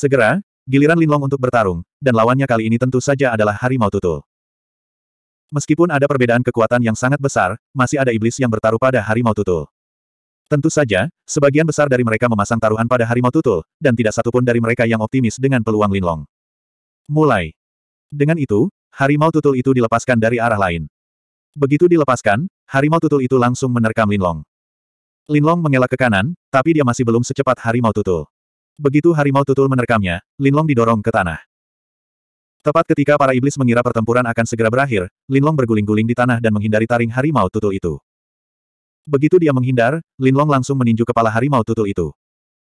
Segera, giliran Linlong untuk bertarung, dan lawannya kali ini tentu saja adalah harimau tutul. Meskipun ada perbedaan kekuatan yang sangat besar, masih ada iblis yang bertaruh pada harimau tutul. Tentu saja, sebagian besar dari mereka memasang taruhan pada harimau tutul, dan tidak satupun dari mereka yang optimis dengan peluang Linlong. Mulai. Dengan itu, harimau tutul itu dilepaskan dari arah lain. Begitu dilepaskan, harimau tutul itu langsung menerkam Linlong. Linlong mengelak ke kanan, tapi dia masih belum secepat harimau tutul. Begitu harimau tutul menerkamnya, Linlong didorong ke tanah. Tepat ketika para iblis mengira pertempuran akan segera berakhir, Linlong berguling-guling di tanah dan menghindari taring harimau tutul itu. Begitu dia menghindar, Linlong langsung meninju kepala harimau tutul itu.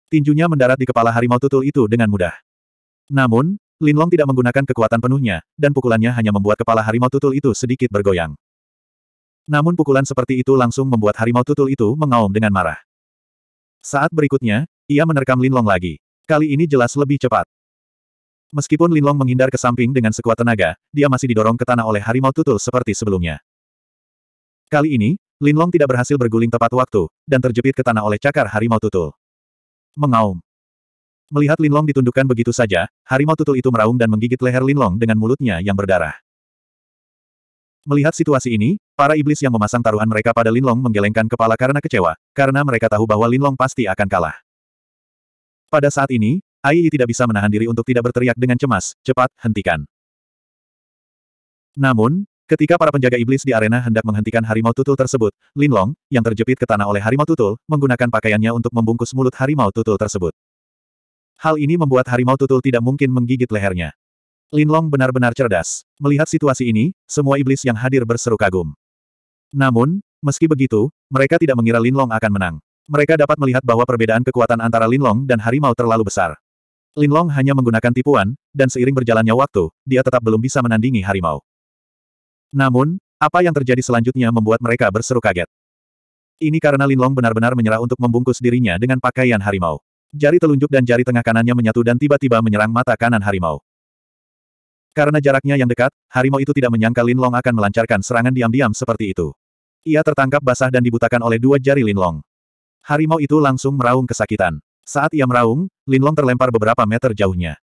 Tinjunya mendarat di kepala harimau tutul itu dengan mudah. Namun, Linlong tidak menggunakan kekuatan penuhnya, dan pukulannya hanya membuat kepala harimau tutul itu sedikit bergoyang. Namun pukulan seperti itu langsung membuat harimau tutul itu mengaum dengan marah. Saat berikutnya, ia menerkam Linlong lagi. Kali ini jelas lebih cepat. Meskipun Linlong menghindar ke samping dengan sekuat tenaga, dia masih didorong ke tanah oleh harimau tutul seperti sebelumnya. Kali ini, Linlong tidak berhasil berguling tepat waktu, dan terjepit ke tanah oleh cakar harimau tutul. Mengaum. Melihat Linlong ditundukkan begitu saja, harimau tutul itu meraung dan menggigit leher Linlong dengan mulutnya yang berdarah. Melihat situasi ini, para iblis yang memasang taruhan mereka pada Linlong menggelengkan kepala karena kecewa, karena mereka tahu bahwa Linlong pasti akan kalah. Pada saat ini, Ai tidak bisa menahan diri untuk tidak berteriak dengan cemas, cepat, hentikan. Namun, ketika para penjaga iblis di arena hendak menghentikan harimau tutul tersebut, Linlong, yang terjepit ke tanah oleh harimau tutul, menggunakan pakaiannya untuk membungkus mulut harimau tutul tersebut. Hal ini membuat harimau tutul tidak mungkin menggigit lehernya. Linlong benar-benar cerdas. Melihat situasi ini, semua iblis yang hadir berseru kagum. Namun, meski begitu, mereka tidak mengira Linlong akan menang. Mereka dapat melihat bahwa perbedaan kekuatan antara Linlong dan harimau terlalu besar. Linlong hanya menggunakan tipuan, dan seiring berjalannya waktu, dia tetap belum bisa menandingi harimau. Namun, apa yang terjadi selanjutnya membuat mereka berseru kaget. Ini karena Linlong benar-benar menyerah untuk membungkus dirinya dengan pakaian harimau. Jari telunjuk dan jari tengah kanannya menyatu dan tiba-tiba menyerang mata kanan harimau. Karena jaraknya yang dekat, harimau itu tidak menyangka Linlong akan melancarkan serangan diam-diam seperti itu. Ia tertangkap basah dan dibutakan oleh dua jari Linlong. Harimau itu langsung meraung kesakitan. Saat ia meraung, Linlong terlempar beberapa meter jauhnya.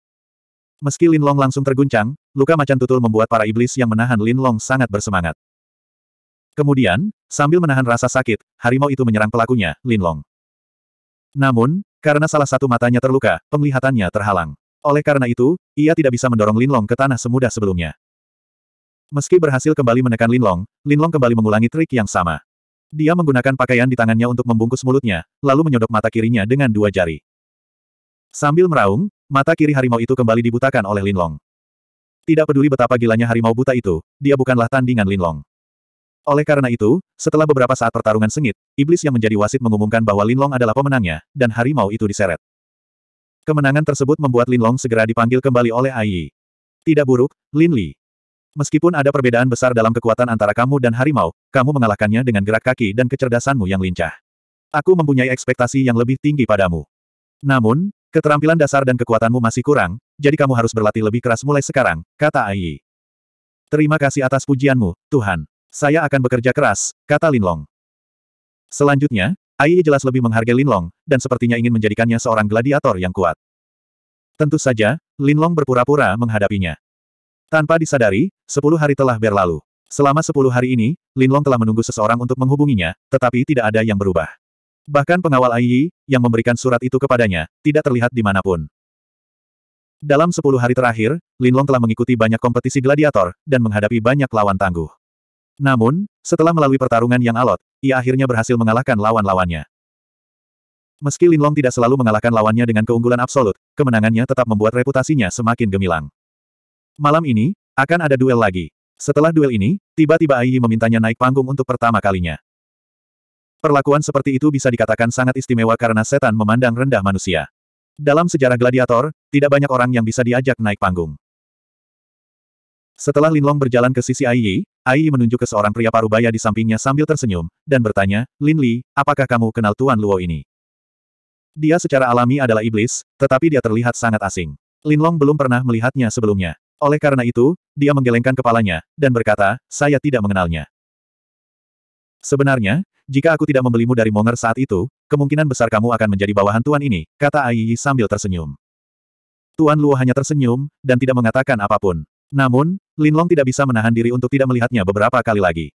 Meski Linlong langsung terguncang, luka macan tutul membuat para iblis yang menahan Linlong sangat bersemangat. Kemudian, sambil menahan rasa sakit, harimau itu menyerang pelakunya, Linlong. Namun, karena salah satu matanya terluka, penglihatannya terhalang. Oleh karena itu, ia tidak bisa mendorong Linlong ke tanah semudah sebelumnya. Meski berhasil kembali menekan Linlong, Linlong kembali mengulangi trik yang sama. Dia menggunakan pakaian di tangannya untuk membungkus mulutnya, lalu menyodok mata kirinya dengan dua jari. Sambil meraung, mata kiri harimau itu kembali dibutakan oleh Linlong. Tidak peduli betapa gilanya harimau buta itu, dia bukanlah tandingan Linlong. Oleh karena itu, setelah beberapa saat pertarungan sengit, iblis yang menjadi wasit mengumumkan bahwa Linlong adalah pemenangnya, dan harimau itu diseret. Kemenangan tersebut membuat Linlong segera dipanggil kembali oleh Ai. Tidak buruk, Lin Li. Meskipun ada perbedaan besar dalam kekuatan antara kamu dan harimau, kamu mengalahkannya dengan gerak kaki dan kecerdasanmu yang lincah. Aku mempunyai ekspektasi yang lebih tinggi padamu. Namun, keterampilan dasar dan kekuatanmu masih kurang, jadi kamu harus berlatih lebih keras mulai sekarang, kata Ai. Terima kasih atas pujianmu, Tuhan. Saya akan bekerja keras, kata Linlong. Selanjutnya, Ai jelas lebih menghargai Linlong, dan sepertinya ingin menjadikannya seorang gladiator yang kuat. Tentu saja, Linlong berpura-pura menghadapinya. Tanpa disadari, Sepuluh hari telah berlalu. Selama sepuluh hari ini, Linlong telah menunggu seseorang untuk menghubunginya, tetapi tidak ada yang berubah. Bahkan pengawal Aiyi, yang memberikan surat itu kepadanya, tidak terlihat di dimanapun. Dalam sepuluh hari terakhir, Linlong telah mengikuti banyak kompetisi gladiator, dan menghadapi banyak lawan tangguh. Namun, setelah melalui pertarungan yang alot, ia akhirnya berhasil mengalahkan lawan-lawannya. Meski Linlong tidak selalu mengalahkan lawannya dengan keunggulan absolut, kemenangannya tetap membuat reputasinya semakin gemilang. Malam ini, akan ada duel lagi. Setelah duel ini, tiba-tiba Aiyi memintanya naik panggung untuk pertama kalinya. Perlakuan seperti itu bisa dikatakan sangat istimewa karena setan memandang rendah manusia. Dalam sejarah gladiator, tidak banyak orang yang bisa diajak naik panggung. Setelah Linlong berjalan ke sisi Aiyi, Aiyi menunjuk ke seorang pria parubaya di sampingnya sambil tersenyum, dan bertanya, Lin Li, apakah kamu kenal Tuan Luo ini? Dia secara alami adalah iblis, tetapi dia terlihat sangat asing. Linlong belum pernah melihatnya sebelumnya. Oleh karena itu, dia menggelengkan kepalanya, dan berkata, saya tidak mengenalnya. Sebenarnya, jika aku tidak membelimu dari Monger saat itu, kemungkinan besar kamu akan menjadi bawahan tuan ini, kata Aiyi sambil tersenyum. Tuan Luo hanya tersenyum, dan tidak mengatakan apapun. Namun, Linlong tidak bisa menahan diri untuk tidak melihatnya beberapa kali lagi.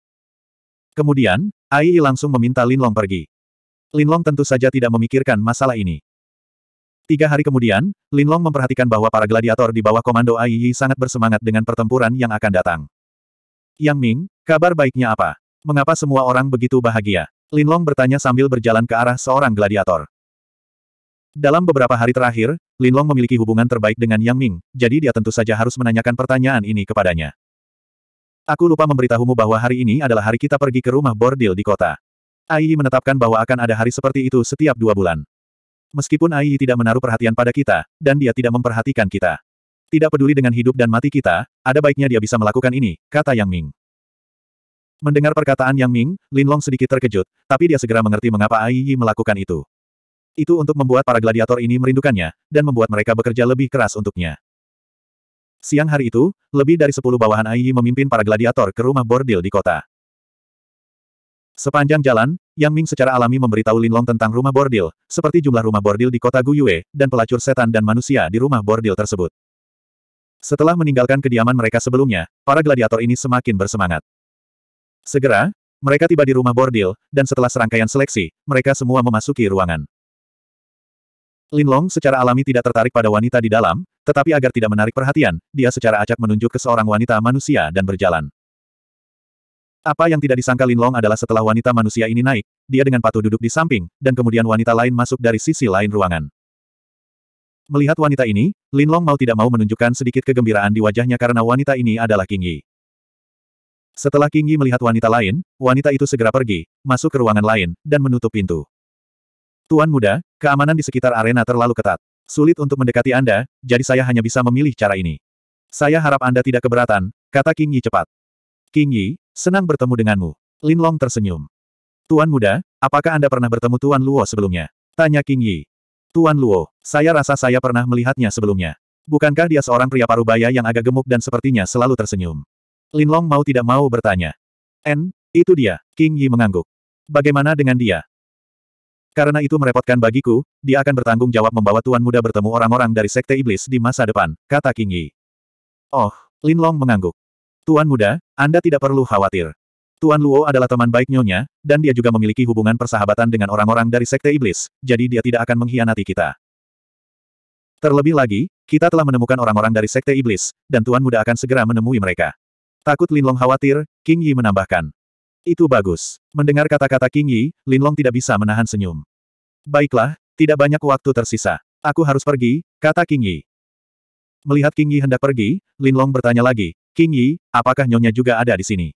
Kemudian, Ai langsung meminta Linlong pergi. Linlong tentu saja tidak memikirkan masalah ini. Tiga hari kemudian, Linlong memperhatikan bahwa para gladiator di bawah komando Ai Yi sangat bersemangat dengan pertempuran yang akan datang. Yang Ming, kabar baiknya apa? Mengapa semua orang begitu bahagia? Linlong bertanya sambil berjalan ke arah seorang gladiator. Dalam beberapa hari terakhir, Linlong memiliki hubungan terbaik dengan Yang Ming, jadi dia tentu saja harus menanyakan pertanyaan ini kepadanya. Aku lupa memberitahumu bahwa hari ini adalah hari kita pergi ke rumah bordil di kota. Ai menetapkan bahwa akan ada hari seperti itu setiap dua bulan. Meskipun Ai tidak menaruh perhatian pada kita, dan dia tidak memperhatikan kita. Tidak peduli dengan hidup dan mati kita, ada baiknya dia bisa melakukan ini, kata Yang Ming. Mendengar perkataan Yang Ming, Lin Long sedikit terkejut, tapi dia segera mengerti mengapa Ai melakukan itu. Itu untuk membuat para gladiator ini merindukannya, dan membuat mereka bekerja lebih keras untuknya. Siang hari itu, lebih dari sepuluh bawahan Ai memimpin para gladiator ke rumah bordil di kota. Sepanjang jalan, yang Ming secara alami memberitahu Linlong tentang rumah bordil, seperti jumlah rumah bordil di kota Guyue, dan pelacur setan dan manusia di rumah bordil tersebut. Setelah meninggalkan kediaman mereka sebelumnya, para gladiator ini semakin bersemangat. Segera, mereka tiba di rumah bordil, dan setelah serangkaian seleksi, mereka semua memasuki ruangan. Linlong secara alami tidak tertarik pada wanita di dalam, tetapi agar tidak menarik perhatian, dia secara acak menunjuk ke seorang wanita manusia dan berjalan. Apa yang tidak disangka Linlong adalah setelah wanita manusia ini naik, dia dengan patuh duduk di samping, dan kemudian wanita lain masuk dari sisi lain ruangan. Melihat wanita ini, Linlong mau tidak mau menunjukkan sedikit kegembiraan di wajahnya karena wanita ini adalah King Yi. Setelah King Yi melihat wanita lain, wanita itu segera pergi, masuk ke ruangan lain, dan menutup pintu. Tuan muda, keamanan di sekitar arena terlalu ketat. Sulit untuk mendekati Anda, jadi saya hanya bisa memilih cara ini. Saya harap Anda tidak keberatan, kata King Yi cepat. King Yi, Senang bertemu denganmu. Lin Long tersenyum. Tuan muda, apakah Anda pernah bertemu Tuan Luo sebelumnya? Tanya King Yi. Tuan Luo, saya rasa saya pernah melihatnya sebelumnya. Bukankah dia seorang pria parubaya yang agak gemuk dan sepertinya selalu tersenyum? Lin Long mau tidak mau bertanya. En, itu dia, King Yi mengangguk. Bagaimana dengan dia? Karena itu merepotkan bagiku, dia akan bertanggung jawab membawa Tuan Muda bertemu orang-orang dari Sekte Iblis di masa depan, kata King Yi. Oh, Lin Long mengangguk. Tuan Muda, anda tidak perlu khawatir. Tuan Luo adalah teman baik Nyonya, dan dia juga memiliki hubungan persahabatan dengan orang-orang dari Sekte Iblis, jadi dia tidak akan mengkhianati kita. Terlebih lagi, kita telah menemukan orang-orang dari Sekte Iblis, dan Tuan Muda akan segera menemui mereka. Takut Lin Long khawatir, King Yi menambahkan. Itu bagus. Mendengar kata-kata King Yi, Lin Long tidak bisa menahan senyum. Baiklah, tidak banyak waktu tersisa. Aku harus pergi, kata King Yi. Melihat King Yi hendak pergi, Lin Long bertanya lagi, King Yi, apakah Nyonya juga ada di sini?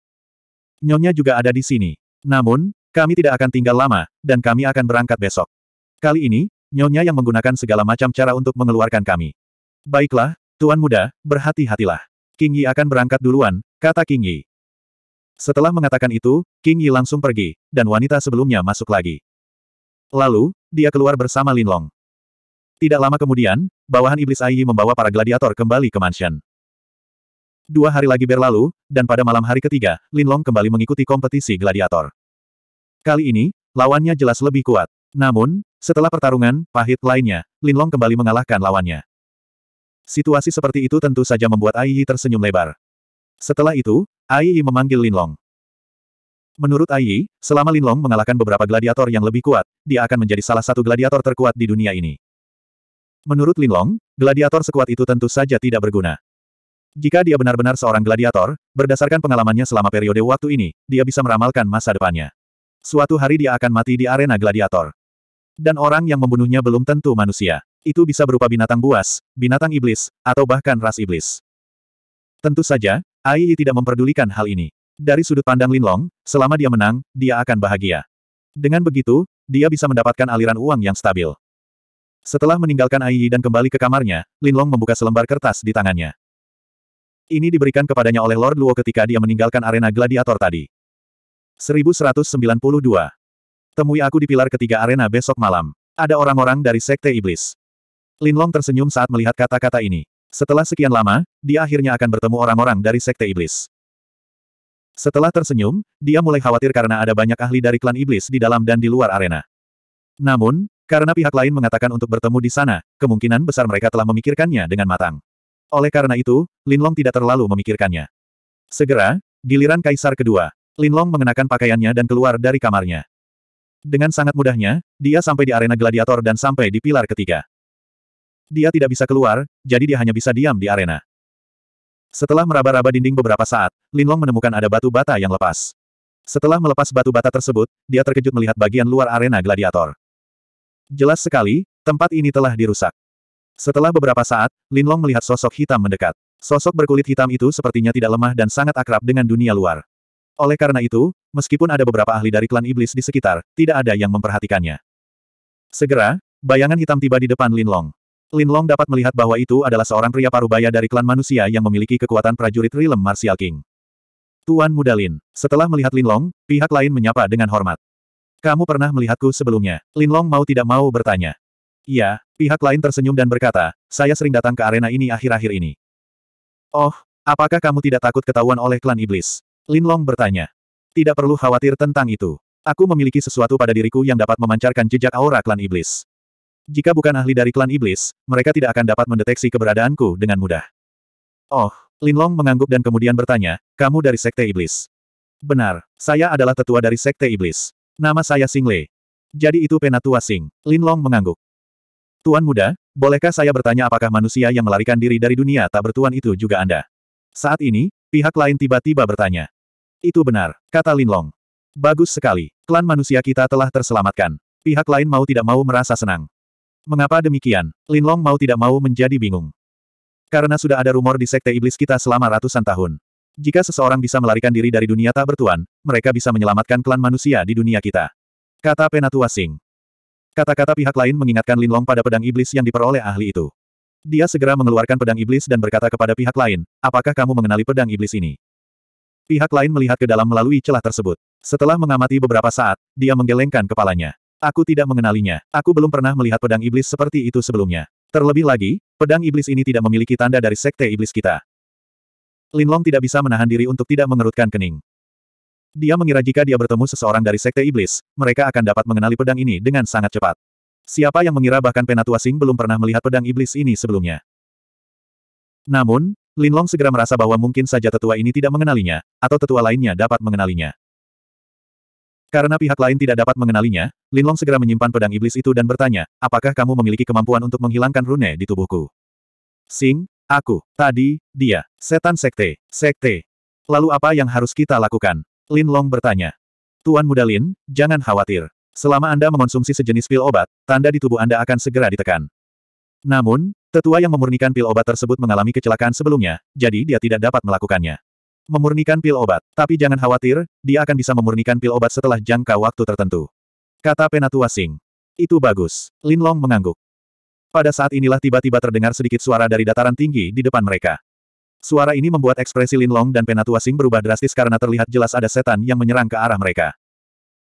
Nyonya juga ada di sini. Namun, kami tidak akan tinggal lama, dan kami akan berangkat besok. Kali ini, Nyonya yang menggunakan segala macam cara untuk mengeluarkan kami. Baiklah, Tuan Muda, berhati-hatilah. King Yi akan berangkat duluan, kata King Yi. Setelah mengatakan itu, King Yi langsung pergi, dan wanita sebelumnya masuk lagi. Lalu, dia keluar bersama Lin Long. Tidak lama kemudian, bawahan iblis Aiyi membawa para gladiator kembali ke mansion. Dua hari lagi berlalu, dan pada malam hari ketiga, Linlong kembali mengikuti kompetisi gladiator. Kali ini, lawannya jelas lebih kuat. Namun, setelah pertarungan, pahit lainnya, Linlong kembali mengalahkan lawannya. Situasi seperti itu tentu saja membuat Aiyi tersenyum lebar. Setelah itu, Aiyi memanggil Linlong. Menurut Aiyi, selama Linlong mengalahkan beberapa gladiator yang lebih kuat, dia akan menjadi salah satu gladiator terkuat di dunia ini. Menurut Linglong, gladiator sekuat itu tentu saja tidak berguna. Jika dia benar-benar seorang gladiator, berdasarkan pengalamannya selama periode waktu ini, dia bisa meramalkan masa depannya. Suatu hari dia akan mati di arena gladiator. Dan orang yang membunuhnya belum tentu manusia. Itu bisa berupa binatang buas, binatang iblis, atau bahkan ras iblis. Tentu saja, Ai tidak memperdulikan hal ini. Dari sudut pandang Linlong, selama dia menang, dia akan bahagia. Dengan begitu, dia bisa mendapatkan aliran uang yang stabil. Setelah meninggalkan Ai dan kembali ke kamarnya, Linlong membuka selembar kertas di tangannya. Ini diberikan kepadanya oleh Lord Luo ketika dia meninggalkan arena gladiator tadi. 1192. Temui aku di pilar ketiga arena besok malam. Ada orang-orang dari Sekte Iblis. Linlong tersenyum saat melihat kata-kata ini. Setelah sekian lama, dia akhirnya akan bertemu orang-orang dari Sekte Iblis. Setelah tersenyum, dia mulai khawatir karena ada banyak ahli dari klan iblis di dalam dan di luar arena. Namun, karena pihak lain mengatakan untuk bertemu di sana, kemungkinan besar mereka telah memikirkannya dengan matang. Oleh karena itu, Linlong tidak terlalu memikirkannya. Segera, giliran kaisar kedua. Linlong mengenakan pakaiannya dan keluar dari kamarnya. Dengan sangat mudahnya, dia sampai di arena gladiator dan sampai di pilar ketiga. Dia tidak bisa keluar, jadi dia hanya bisa diam di arena. Setelah meraba-raba dinding beberapa saat, Linlong menemukan ada batu bata yang lepas. Setelah melepas batu bata tersebut, dia terkejut melihat bagian luar arena gladiator. Jelas sekali, tempat ini telah dirusak. Setelah beberapa saat, Lin Long melihat sosok hitam mendekat. Sosok berkulit hitam itu sepertinya tidak lemah dan sangat akrab dengan dunia luar. Oleh karena itu, meskipun ada beberapa ahli dari klan iblis di sekitar, tidak ada yang memperhatikannya. Segera, bayangan hitam tiba di depan Lin Long. Lin Long dapat melihat bahwa itu adalah seorang pria parubaya dari klan manusia yang memiliki kekuatan prajurit Rilem Martial King. Tuan Muda Lin. Setelah melihat Lin Long, pihak lain menyapa dengan hormat. Kamu pernah melihatku sebelumnya. Lin Long mau tidak mau bertanya. Iya, pihak lain tersenyum dan berkata, saya sering datang ke arena ini akhir-akhir ini. Oh, apakah kamu tidak takut ketahuan oleh klan iblis? Lin Long bertanya. Tidak perlu khawatir tentang itu. Aku memiliki sesuatu pada diriku yang dapat memancarkan jejak aura klan iblis. Jika bukan ahli dari klan iblis, mereka tidak akan dapat mendeteksi keberadaanku dengan mudah. Oh, Lin Long mengangguk dan kemudian bertanya, kamu dari sekte iblis? Benar, saya adalah tetua dari sekte iblis. Nama saya Sing Le. Jadi itu penatua Sing. Lin Long mengangguk. Tuan muda, bolehkah saya bertanya apakah manusia yang melarikan diri dari dunia tak bertuan itu juga Anda? Saat ini, pihak lain tiba-tiba bertanya. Itu benar, kata Lin Long. Bagus sekali, klan manusia kita telah terselamatkan. Pihak lain mau tidak mau merasa senang. Mengapa demikian? Lin Long mau tidak mau menjadi bingung. Karena sudah ada rumor di sekte iblis kita selama ratusan tahun. Jika seseorang bisa melarikan diri dari dunia tak bertuan, mereka bisa menyelamatkan klan manusia di dunia kita. Kata Penatua Singh. Kata-kata pihak lain mengingatkan Linlong pada pedang iblis yang diperoleh ahli itu. Dia segera mengeluarkan pedang iblis dan berkata kepada pihak lain, apakah kamu mengenali pedang iblis ini? Pihak lain melihat ke dalam melalui celah tersebut. Setelah mengamati beberapa saat, dia menggelengkan kepalanya. Aku tidak mengenalinya. Aku belum pernah melihat pedang iblis seperti itu sebelumnya. Terlebih lagi, pedang iblis ini tidak memiliki tanda dari sekte iblis kita. Linlong tidak bisa menahan diri untuk tidak mengerutkan kening. Dia mengira jika dia bertemu seseorang dari Sekte Iblis, mereka akan dapat mengenali pedang ini dengan sangat cepat. Siapa yang mengira bahkan Penatua Sing belum pernah melihat pedang iblis ini sebelumnya. Namun, Linlong segera merasa bahwa mungkin saja tetua ini tidak mengenalinya, atau tetua lainnya dapat mengenalinya. Karena pihak lain tidak dapat mengenalinya, Linlong segera menyimpan pedang iblis itu dan bertanya, apakah kamu memiliki kemampuan untuk menghilangkan rune di tubuhku? Sing, Aku, tadi, dia, setan sekte, sekte. Lalu apa yang harus kita lakukan? Lin Long bertanya. Tuan muda Lin, jangan khawatir. Selama Anda mengonsumsi sejenis pil obat, tanda di tubuh Anda akan segera ditekan. Namun, tetua yang memurnikan pil obat tersebut mengalami kecelakaan sebelumnya, jadi dia tidak dapat melakukannya. Memurnikan pil obat, tapi jangan khawatir, dia akan bisa memurnikan pil obat setelah jangka waktu tertentu. Kata Penatua Sing. Itu bagus. Lin Long mengangguk. Pada saat inilah tiba-tiba terdengar sedikit suara dari dataran tinggi di depan mereka. Suara ini membuat ekspresi Linlong dan Penatua Sing berubah drastis karena terlihat jelas ada setan yang menyerang ke arah mereka.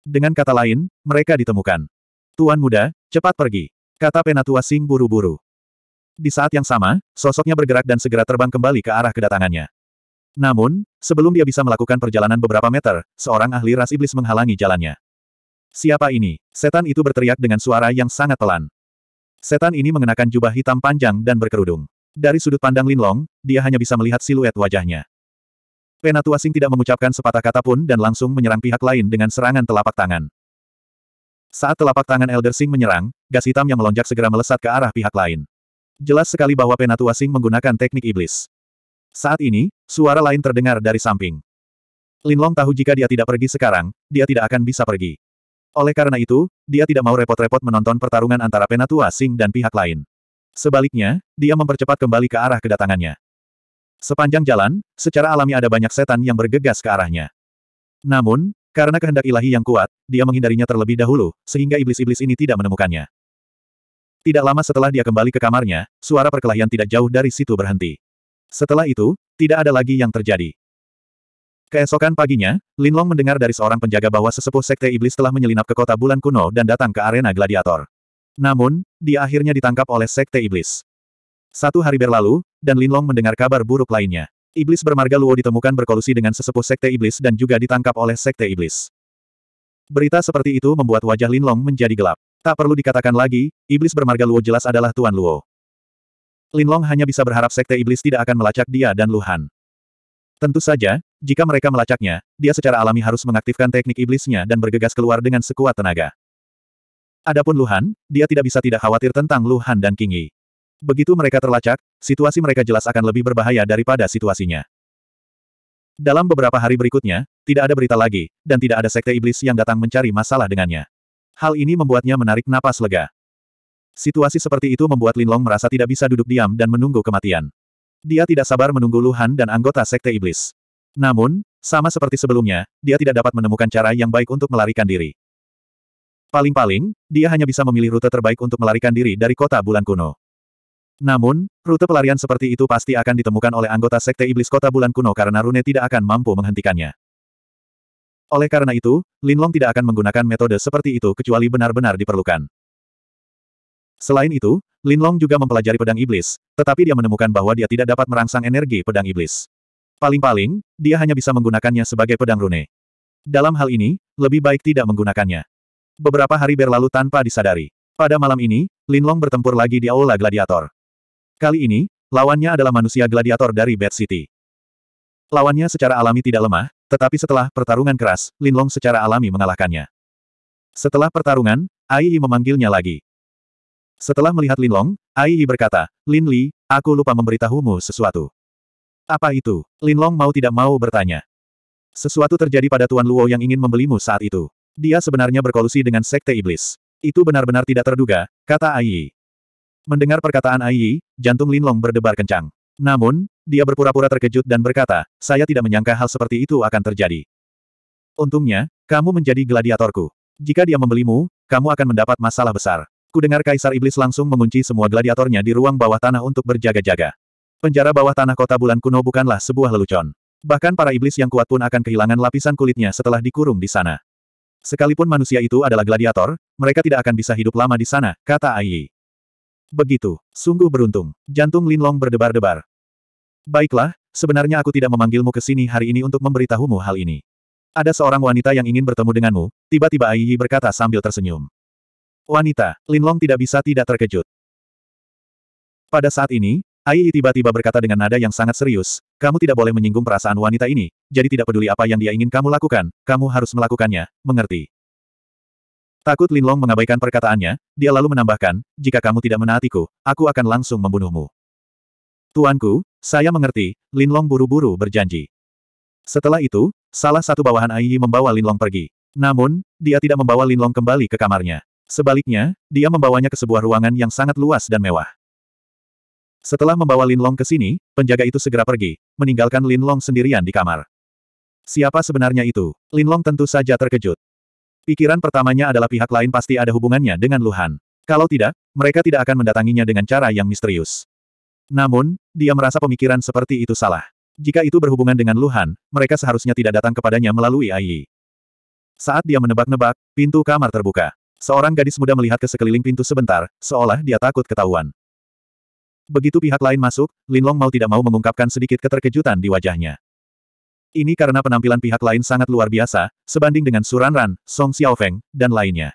Dengan kata lain, mereka ditemukan. Tuan muda, cepat pergi. Kata Penatua Sing buru-buru. Di saat yang sama, sosoknya bergerak dan segera terbang kembali ke arah kedatangannya. Namun, sebelum dia bisa melakukan perjalanan beberapa meter, seorang ahli ras iblis menghalangi jalannya. Siapa ini? Setan itu berteriak dengan suara yang sangat pelan. Setan ini mengenakan jubah hitam panjang dan berkerudung. Dari sudut pandang Linlong, dia hanya bisa melihat siluet wajahnya. Penatua Sing tidak mengucapkan sepatah kata pun dan langsung menyerang pihak lain dengan serangan telapak tangan. Saat telapak tangan Elder Sing menyerang, gas hitam yang melonjak segera melesat ke arah pihak lain. Jelas sekali bahwa Penatua Sing menggunakan teknik iblis. Saat ini, suara lain terdengar dari samping. Linlong tahu jika dia tidak pergi sekarang, dia tidak akan bisa pergi. Oleh karena itu, dia tidak mau repot-repot menonton pertarungan antara Penatua Sing dan pihak lain. Sebaliknya, dia mempercepat kembali ke arah kedatangannya. Sepanjang jalan, secara alami ada banyak setan yang bergegas ke arahnya. Namun, karena kehendak ilahi yang kuat, dia menghindarinya terlebih dahulu, sehingga iblis-iblis ini tidak menemukannya. Tidak lama setelah dia kembali ke kamarnya, suara perkelahian tidak jauh dari situ berhenti. Setelah itu, tidak ada lagi yang terjadi. Keesokan paginya, Linlong mendengar dari seorang penjaga bahwa sesepuh Sekte Iblis telah menyelinap ke kota bulan kuno dan datang ke arena gladiator. Namun, dia akhirnya ditangkap oleh Sekte Iblis. Satu hari berlalu, dan Linlong mendengar kabar buruk lainnya. Iblis bermarga Luo ditemukan berkolusi dengan sesepuh Sekte Iblis dan juga ditangkap oleh Sekte Iblis. Berita seperti itu membuat wajah Linlong menjadi gelap. Tak perlu dikatakan lagi, Iblis bermarga Luo jelas adalah Tuan Luo. Linlong hanya bisa berharap Sekte Iblis tidak akan melacak dia dan Luhan. Tentu saja, jika mereka melacaknya, dia secara alami harus mengaktifkan teknik iblisnya dan bergegas keluar dengan sekuat tenaga. Adapun Luhan, dia tidak bisa tidak khawatir tentang Luhan dan King Yi. Begitu mereka terlacak, situasi mereka jelas akan lebih berbahaya daripada situasinya. Dalam beberapa hari berikutnya, tidak ada berita lagi, dan tidak ada sekte iblis yang datang mencari masalah dengannya. Hal ini membuatnya menarik napas lega. Situasi seperti itu membuat Lin Long merasa tidak bisa duduk diam dan menunggu kematian. Dia tidak sabar menunggu Luhan dan anggota sekte iblis. Namun, sama seperti sebelumnya, dia tidak dapat menemukan cara yang baik untuk melarikan diri. Paling-paling, dia hanya bisa memilih rute terbaik untuk melarikan diri dari kota bulan kuno. Namun, rute pelarian seperti itu pasti akan ditemukan oleh anggota Sekte Iblis Kota Bulan Kuno karena Rune tidak akan mampu menghentikannya. Oleh karena itu, Lin Long tidak akan menggunakan metode seperti itu kecuali benar-benar diperlukan. Selain itu, Lin Long juga mempelajari pedang iblis, tetapi dia menemukan bahwa dia tidak dapat merangsang energi pedang iblis. Paling-paling, dia hanya bisa menggunakannya sebagai pedang rune. Dalam hal ini, lebih baik tidak menggunakannya. Beberapa hari berlalu tanpa disadari. Pada malam ini, Lin Long bertempur lagi di Aula Gladiator. Kali ini, lawannya adalah manusia gladiator dari Bad City. Lawannya secara alami tidak lemah, tetapi setelah pertarungan keras, Lin Long secara alami mengalahkannya. Setelah pertarungan, Ai Yi memanggilnya lagi. Setelah melihat Lin Long, Ai Yi berkata, Lin Li, aku lupa memberitahumu sesuatu. Apa itu? Linlong mau tidak mau bertanya. Sesuatu terjadi pada Tuan Luo yang ingin membelimu saat itu. Dia sebenarnya berkolusi dengan Sekte Iblis. Itu benar-benar tidak terduga, kata Ai. Mendengar perkataan Ai, jantung Linlong berdebar kencang. Namun, dia berpura-pura terkejut dan berkata, saya tidak menyangka hal seperti itu akan terjadi. Untungnya, kamu menjadi gladiatorku. Jika dia membelimu, kamu akan mendapat masalah besar. Kudengar Kaisar Iblis langsung mengunci semua gladiatornya di ruang bawah tanah untuk berjaga-jaga. Penjara bawah tanah kota bulan kuno bukanlah sebuah lelucon. Bahkan para iblis yang kuat pun akan kehilangan lapisan kulitnya setelah dikurung di sana. Sekalipun manusia itu adalah gladiator, mereka tidak akan bisa hidup lama di sana, kata Ai. Begitu, sungguh beruntung. Jantung Linlong berdebar-debar. Baiklah, sebenarnya aku tidak memanggilmu ke sini hari ini untuk memberitahumu hal ini. Ada seorang wanita yang ingin bertemu denganmu, tiba-tiba Ai berkata sambil tersenyum. Wanita, Linlong tidak bisa tidak terkejut. Pada saat ini, Ai tiba-tiba berkata dengan nada yang sangat serius, kamu tidak boleh menyinggung perasaan wanita ini, jadi tidak peduli apa yang dia ingin kamu lakukan, kamu harus melakukannya, mengerti? Takut Linlong mengabaikan perkataannya, dia lalu menambahkan, jika kamu tidak menaatiku, aku akan langsung membunuhmu. Tuanku, saya mengerti, Linlong buru-buru berjanji. Setelah itu, salah satu bawahan Ai membawa Linlong pergi. Namun, dia tidak membawa Linlong kembali ke kamarnya. Sebaliknya, dia membawanya ke sebuah ruangan yang sangat luas dan mewah. Setelah membawa Lin Long ke sini, penjaga itu segera pergi, meninggalkan Lin Long sendirian di kamar. Siapa sebenarnya itu? Lin Long tentu saja terkejut. Pikiran pertamanya adalah pihak lain pasti ada hubungannya dengan Luhan. Kalau tidak, mereka tidak akan mendatanginya dengan cara yang misterius. Namun, dia merasa pemikiran seperti itu salah. Jika itu berhubungan dengan Luhan, mereka seharusnya tidak datang kepadanya melalui Ai. Saat dia menebak-nebak, pintu kamar terbuka. Seorang gadis muda melihat ke sekeliling pintu sebentar, seolah dia takut ketahuan. Begitu pihak lain masuk, Linlong mau tidak mau mengungkapkan sedikit keterkejutan di wajahnya. Ini karena penampilan pihak lain sangat luar biasa, sebanding dengan Suran Ran, Song Xiaofeng, dan lainnya.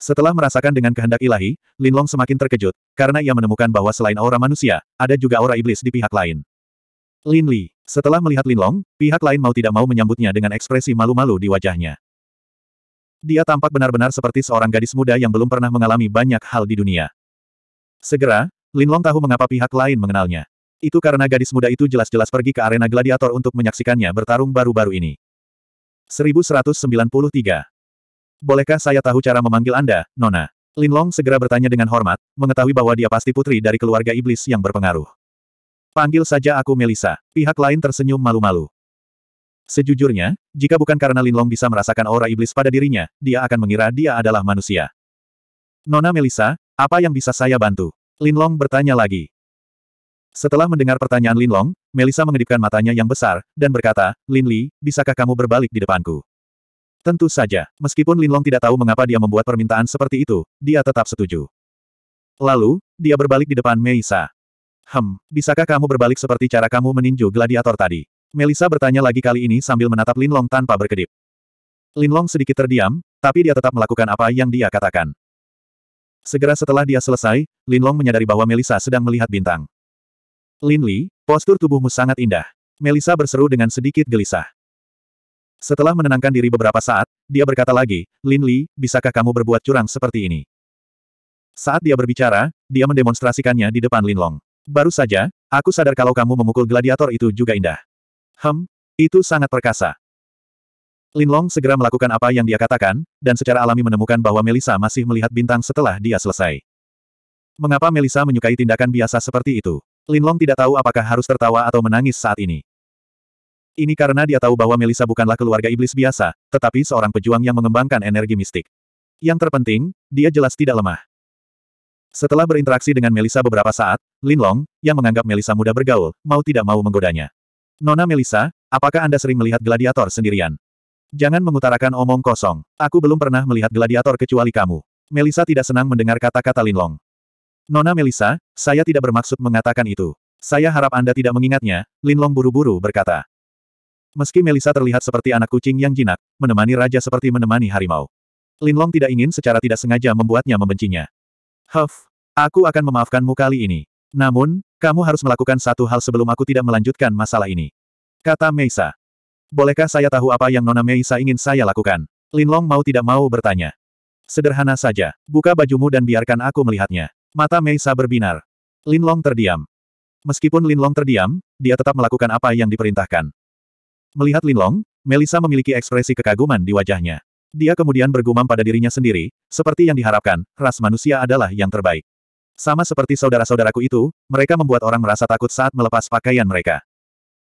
Setelah merasakan dengan kehendak ilahi, Linlong semakin terkejut, karena ia menemukan bahwa selain aura manusia, ada juga aura iblis di pihak lain. Lin Li, setelah melihat Linlong, pihak lain mau tidak mau menyambutnya dengan ekspresi malu-malu di wajahnya. Dia tampak benar-benar seperti seorang gadis muda yang belum pernah mengalami banyak hal di dunia. Segera, Linlong tahu mengapa pihak lain mengenalnya. Itu karena gadis muda itu jelas-jelas pergi ke arena gladiator untuk menyaksikannya bertarung baru-baru ini. 1193. Bolehkah saya tahu cara memanggil Anda, Nona? Linlong segera bertanya dengan hormat, mengetahui bahwa dia pasti putri dari keluarga iblis yang berpengaruh. Panggil saja aku Melisa. Pihak lain tersenyum malu-malu. Sejujurnya, jika bukan karena Linlong bisa merasakan aura iblis pada dirinya, dia akan mengira dia adalah manusia. Nona Melisa, apa yang bisa saya bantu? Linlong bertanya lagi. Setelah mendengar pertanyaan Linlong, Melisa mengedipkan matanya yang besar, dan berkata, Lin Li, bisakah kamu berbalik di depanku? Tentu saja, meskipun Linlong tidak tahu mengapa dia membuat permintaan seperti itu, dia tetap setuju. Lalu, dia berbalik di depan Melisa. Hem, bisakah kamu berbalik seperti cara kamu meninju gladiator tadi? Melisa bertanya lagi kali ini sambil menatap Linlong tanpa berkedip. Linlong sedikit terdiam, tapi dia tetap melakukan apa yang dia katakan. Segera setelah dia selesai, Lin Long menyadari bahwa Melisa sedang melihat bintang. Lin Li, postur tubuhmu sangat indah. Melisa berseru dengan sedikit gelisah. Setelah menenangkan diri beberapa saat, dia berkata lagi, Lin Li, bisakah kamu berbuat curang seperti ini? Saat dia berbicara, dia mendemonstrasikannya di depan Lin Long. Baru saja, aku sadar kalau kamu memukul gladiator itu juga indah. Hem, itu sangat perkasa. Linlong segera melakukan apa yang dia katakan, dan secara alami menemukan bahwa Melisa masih melihat bintang setelah dia selesai. Mengapa Melisa menyukai tindakan biasa seperti itu? Linlong tidak tahu apakah harus tertawa atau menangis saat ini. Ini karena dia tahu bahwa Melisa bukanlah keluarga iblis biasa, tetapi seorang pejuang yang mengembangkan energi mistik. Yang terpenting, dia jelas tidak lemah. Setelah berinteraksi dengan Melisa beberapa saat, Linlong, yang menganggap Melisa mudah bergaul, mau tidak mau menggodanya. Nona Melisa, apakah Anda sering melihat gladiator sendirian? Jangan mengutarakan omong kosong. Aku belum pernah melihat gladiator kecuali kamu. Melisa tidak senang mendengar kata-kata Linlong. Nona Melisa, saya tidak bermaksud mengatakan itu. Saya harap Anda tidak mengingatnya, Linlong buru-buru berkata. Meski Melisa terlihat seperti anak kucing yang jinak, menemani raja seperti menemani harimau. Linlong tidak ingin secara tidak sengaja membuatnya membencinya. Huff, aku akan memaafkanmu kali ini. Namun, kamu harus melakukan satu hal sebelum aku tidak melanjutkan masalah ini. Kata Meisa. Bolehkah saya tahu apa yang Nona Meisa ingin saya lakukan? Linlong mau tidak mau bertanya. Sederhana saja, buka bajumu dan biarkan aku melihatnya. Mata Meisa berbinar. Linlong terdiam. Meskipun Linlong terdiam, dia tetap melakukan apa yang diperintahkan. Melihat Linlong, Melisa memiliki ekspresi kekaguman di wajahnya. Dia kemudian bergumam pada dirinya sendiri, seperti yang diharapkan, ras manusia adalah yang terbaik. Sama seperti saudara-saudaraku itu, mereka membuat orang merasa takut saat melepas pakaian mereka.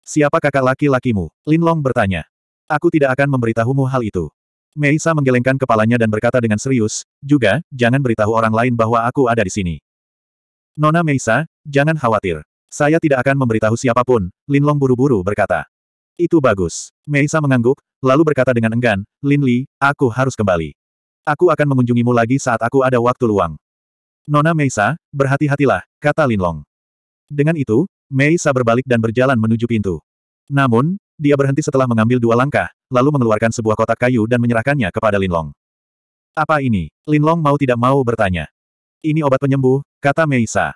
Siapa kakak laki-lakimu? Linlong bertanya. Aku tidak akan memberitahumu hal itu. Meisa menggelengkan kepalanya dan berkata dengan serius, juga, jangan beritahu orang lain bahwa aku ada di sini. Nona Meisa, jangan khawatir. Saya tidak akan memberitahu siapapun, Linlong buru-buru berkata. Itu bagus. Meisa mengangguk, lalu berkata dengan enggan, Lin Li, aku harus kembali. Aku akan mengunjungimu lagi saat aku ada waktu luang. Nona Meisa, berhati-hatilah, kata Linlong. Dengan itu, Meisa berbalik dan berjalan menuju pintu. Namun, dia berhenti setelah mengambil dua langkah, lalu mengeluarkan sebuah kotak kayu dan menyerahkannya kepada Linlong. Apa ini? Linlong mau tidak mau bertanya. Ini obat penyembuh, kata Meisa.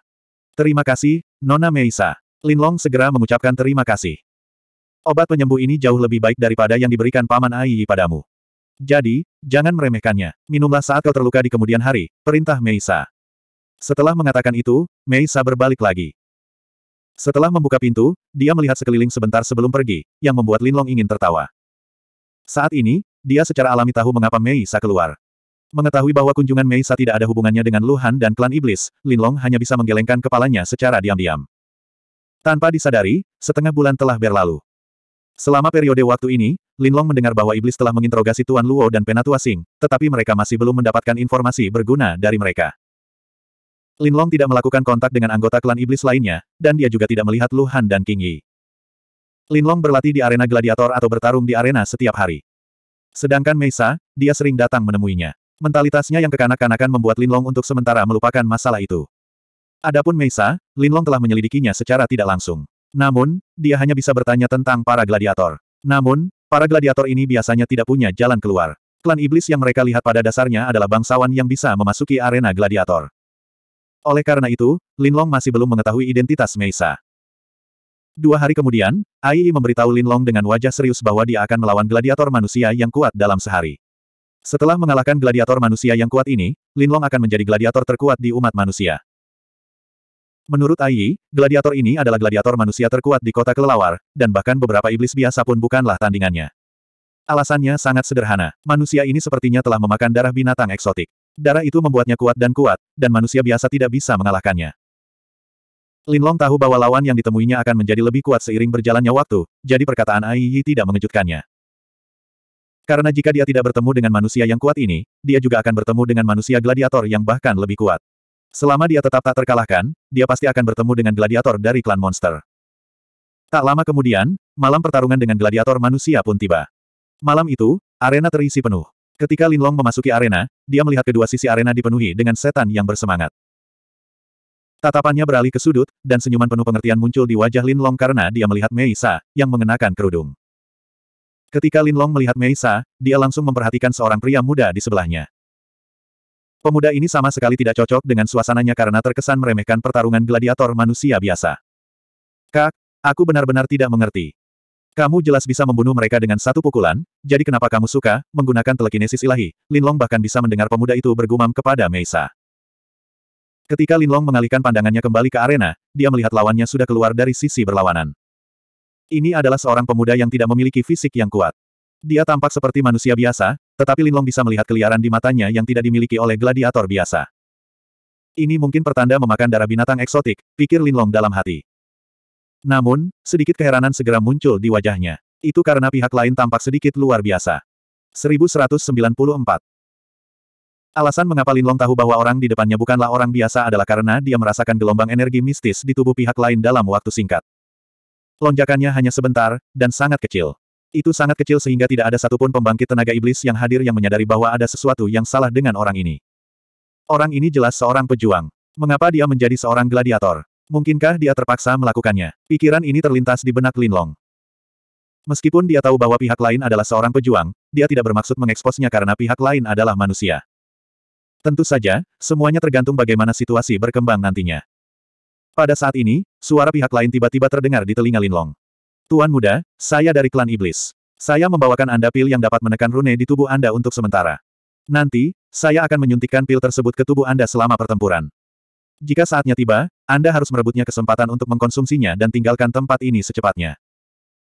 Terima kasih, Nona Meisa. Linlong segera mengucapkan terima kasih. Obat penyembuh ini jauh lebih baik daripada yang diberikan Paman Ai padamu. Jadi, jangan meremehkannya. Minumlah saat kau terluka di kemudian hari, perintah Meisa. Setelah mengatakan itu, Meisa berbalik lagi. Setelah membuka pintu, dia melihat sekeliling sebentar sebelum pergi, yang membuat Linlong ingin tertawa. Saat ini, dia secara alami tahu mengapa Mei Sa keluar. Mengetahui bahwa kunjungan Mei Sa tidak ada hubungannya dengan Luhan dan klan iblis, Linlong hanya bisa menggelengkan kepalanya secara diam-diam. Tanpa disadari, setengah bulan telah berlalu. Selama periode waktu ini, Linlong mendengar bahwa iblis telah menginterogasi Tuan Luo dan Penatua Sing, tetapi mereka masih belum mendapatkan informasi berguna dari mereka. Linlong tidak melakukan kontak dengan anggota klan iblis lainnya, dan dia juga tidak melihat Lu Han dan King Yi. Linlong berlatih di arena gladiator atau bertarung di arena setiap hari. Sedangkan Meisa, dia sering datang menemuinya. Mentalitasnya yang kekanak-kanakan membuat Linlong untuk sementara melupakan masalah itu. Adapun Meisa, Linlong telah menyelidikinya secara tidak langsung. Namun, dia hanya bisa bertanya tentang para gladiator. Namun, para gladiator ini biasanya tidak punya jalan keluar. Klan iblis yang mereka lihat pada dasarnya adalah bangsawan yang bisa memasuki arena gladiator. Oleh karena itu, Linlong masih belum mengetahui identitas Meisa. Dua hari kemudian, Ai memberitahu Linlong dengan wajah serius bahwa dia akan melawan gladiator manusia yang kuat dalam sehari. Setelah mengalahkan gladiator manusia yang kuat ini, Linlong akan menjadi gladiator terkuat di umat manusia. Menurut Ai, gladiator ini adalah gladiator manusia terkuat di kota kelelawar, dan bahkan beberapa iblis biasa pun bukanlah tandingannya. Alasannya sangat sederhana, manusia ini sepertinya telah memakan darah binatang eksotik. Darah itu membuatnya kuat dan kuat, dan manusia biasa tidak bisa mengalahkannya. Linlong tahu bahwa lawan yang ditemuinya akan menjadi lebih kuat seiring berjalannya waktu, jadi perkataan Ai Yi tidak mengejutkannya. Karena jika dia tidak bertemu dengan manusia yang kuat ini, dia juga akan bertemu dengan manusia gladiator yang bahkan lebih kuat. Selama dia tetap tak terkalahkan, dia pasti akan bertemu dengan gladiator dari klan monster. Tak lama kemudian, malam pertarungan dengan gladiator manusia pun tiba. Malam itu, arena terisi penuh. Ketika Linlong memasuki arena, dia melihat kedua sisi arena dipenuhi dengan setan yang bersemangat. Tatapannya beralih ke sudut, dan senyuman penuh pengertian muncul di wajah Linlong karena dia melihat Meisa, yang mengenakan kerudung. Ketika Linlong melihat Meisa, dia langsung memperhatikan seorang pria muda di sebelahnya. Pemuda ini sama sekali tidak cocok dengan suasananya karena terkesan meremehkan pertarungan gladiator manusia biasa. Kak, aku benar-benar tidak mengerti. Kamu jelas bisa membunuh mereka dengan satu pukulan, jadi kenapa kamu suka menggunakan telekinesis ilahi? Linlong bahkan bisa mendengar pemuda itu bergumam kepada Meisa. Ketika Linlong mengalihkan pandangannya kembali ke arena, dia melihat lawannya sudah keluar dari sisi berlawanan. Ini adalah seorang pemuda yang tidak memiliki fisik yang kuat. Dia tampak seperti manusia biasa, tetapi Linlong bisa melihat keliaran di matanya yang tidak dimiliki oleh gladiator biasa. Ini mungkin pertanda memakan darah binatang eksotik, pikir Linlong dalam hati. Namun, sedikit keheranan segera muncul di wajahnya. Itu karena pihak lain tampak sedikit luar biasa. 1194 Alasan mengapa Linlong tahu bahwa orang di depannya bukanlah orang biasa adalah karena dia merasakan gelombang energi mistis di tubuh pihak lain dalam waktu singkat. Lonjakannya hanya sebentar, dan sangat kecil. Itu sangat kecil sehingga tidak ada satupun pembangkit tenaga iblis yang hadir yang menyadari bahwa ada sesuatu yang salah dengan orang ini. Orang ini jelas seorang pejuang. Mengapa dia menjadi seorang gladiator? Mungkinkah dia terpaksa melakukannya? Pikiran ini terlintas di benak Lin Long. Meskipun dia tahu bahwa pihak lain adalah seorang pejuang, dia tidak bermaksud mengeksposnya karena pihak lain adalah manusia. Tentu saja, semuanya tergantung bagaimana situasi berkembang nantinya. Pada saat ini, suara pihak lain tiba-tiba terdengar di telinga Lin Long. Tuan muda, saya dari klan iblis. Saya membawakan Anda pil yang dapat menekan rune di tubuh Anda untuk sementara. Nanti, saya akan menyuntikkan pil tersebut ke tubuh Anda selama pertempuran. Jika saatnya tiba, Anda harus merebutnya kesempatan untuk mengkonsumsinya dan tinggalkan tempat ini secepatnya.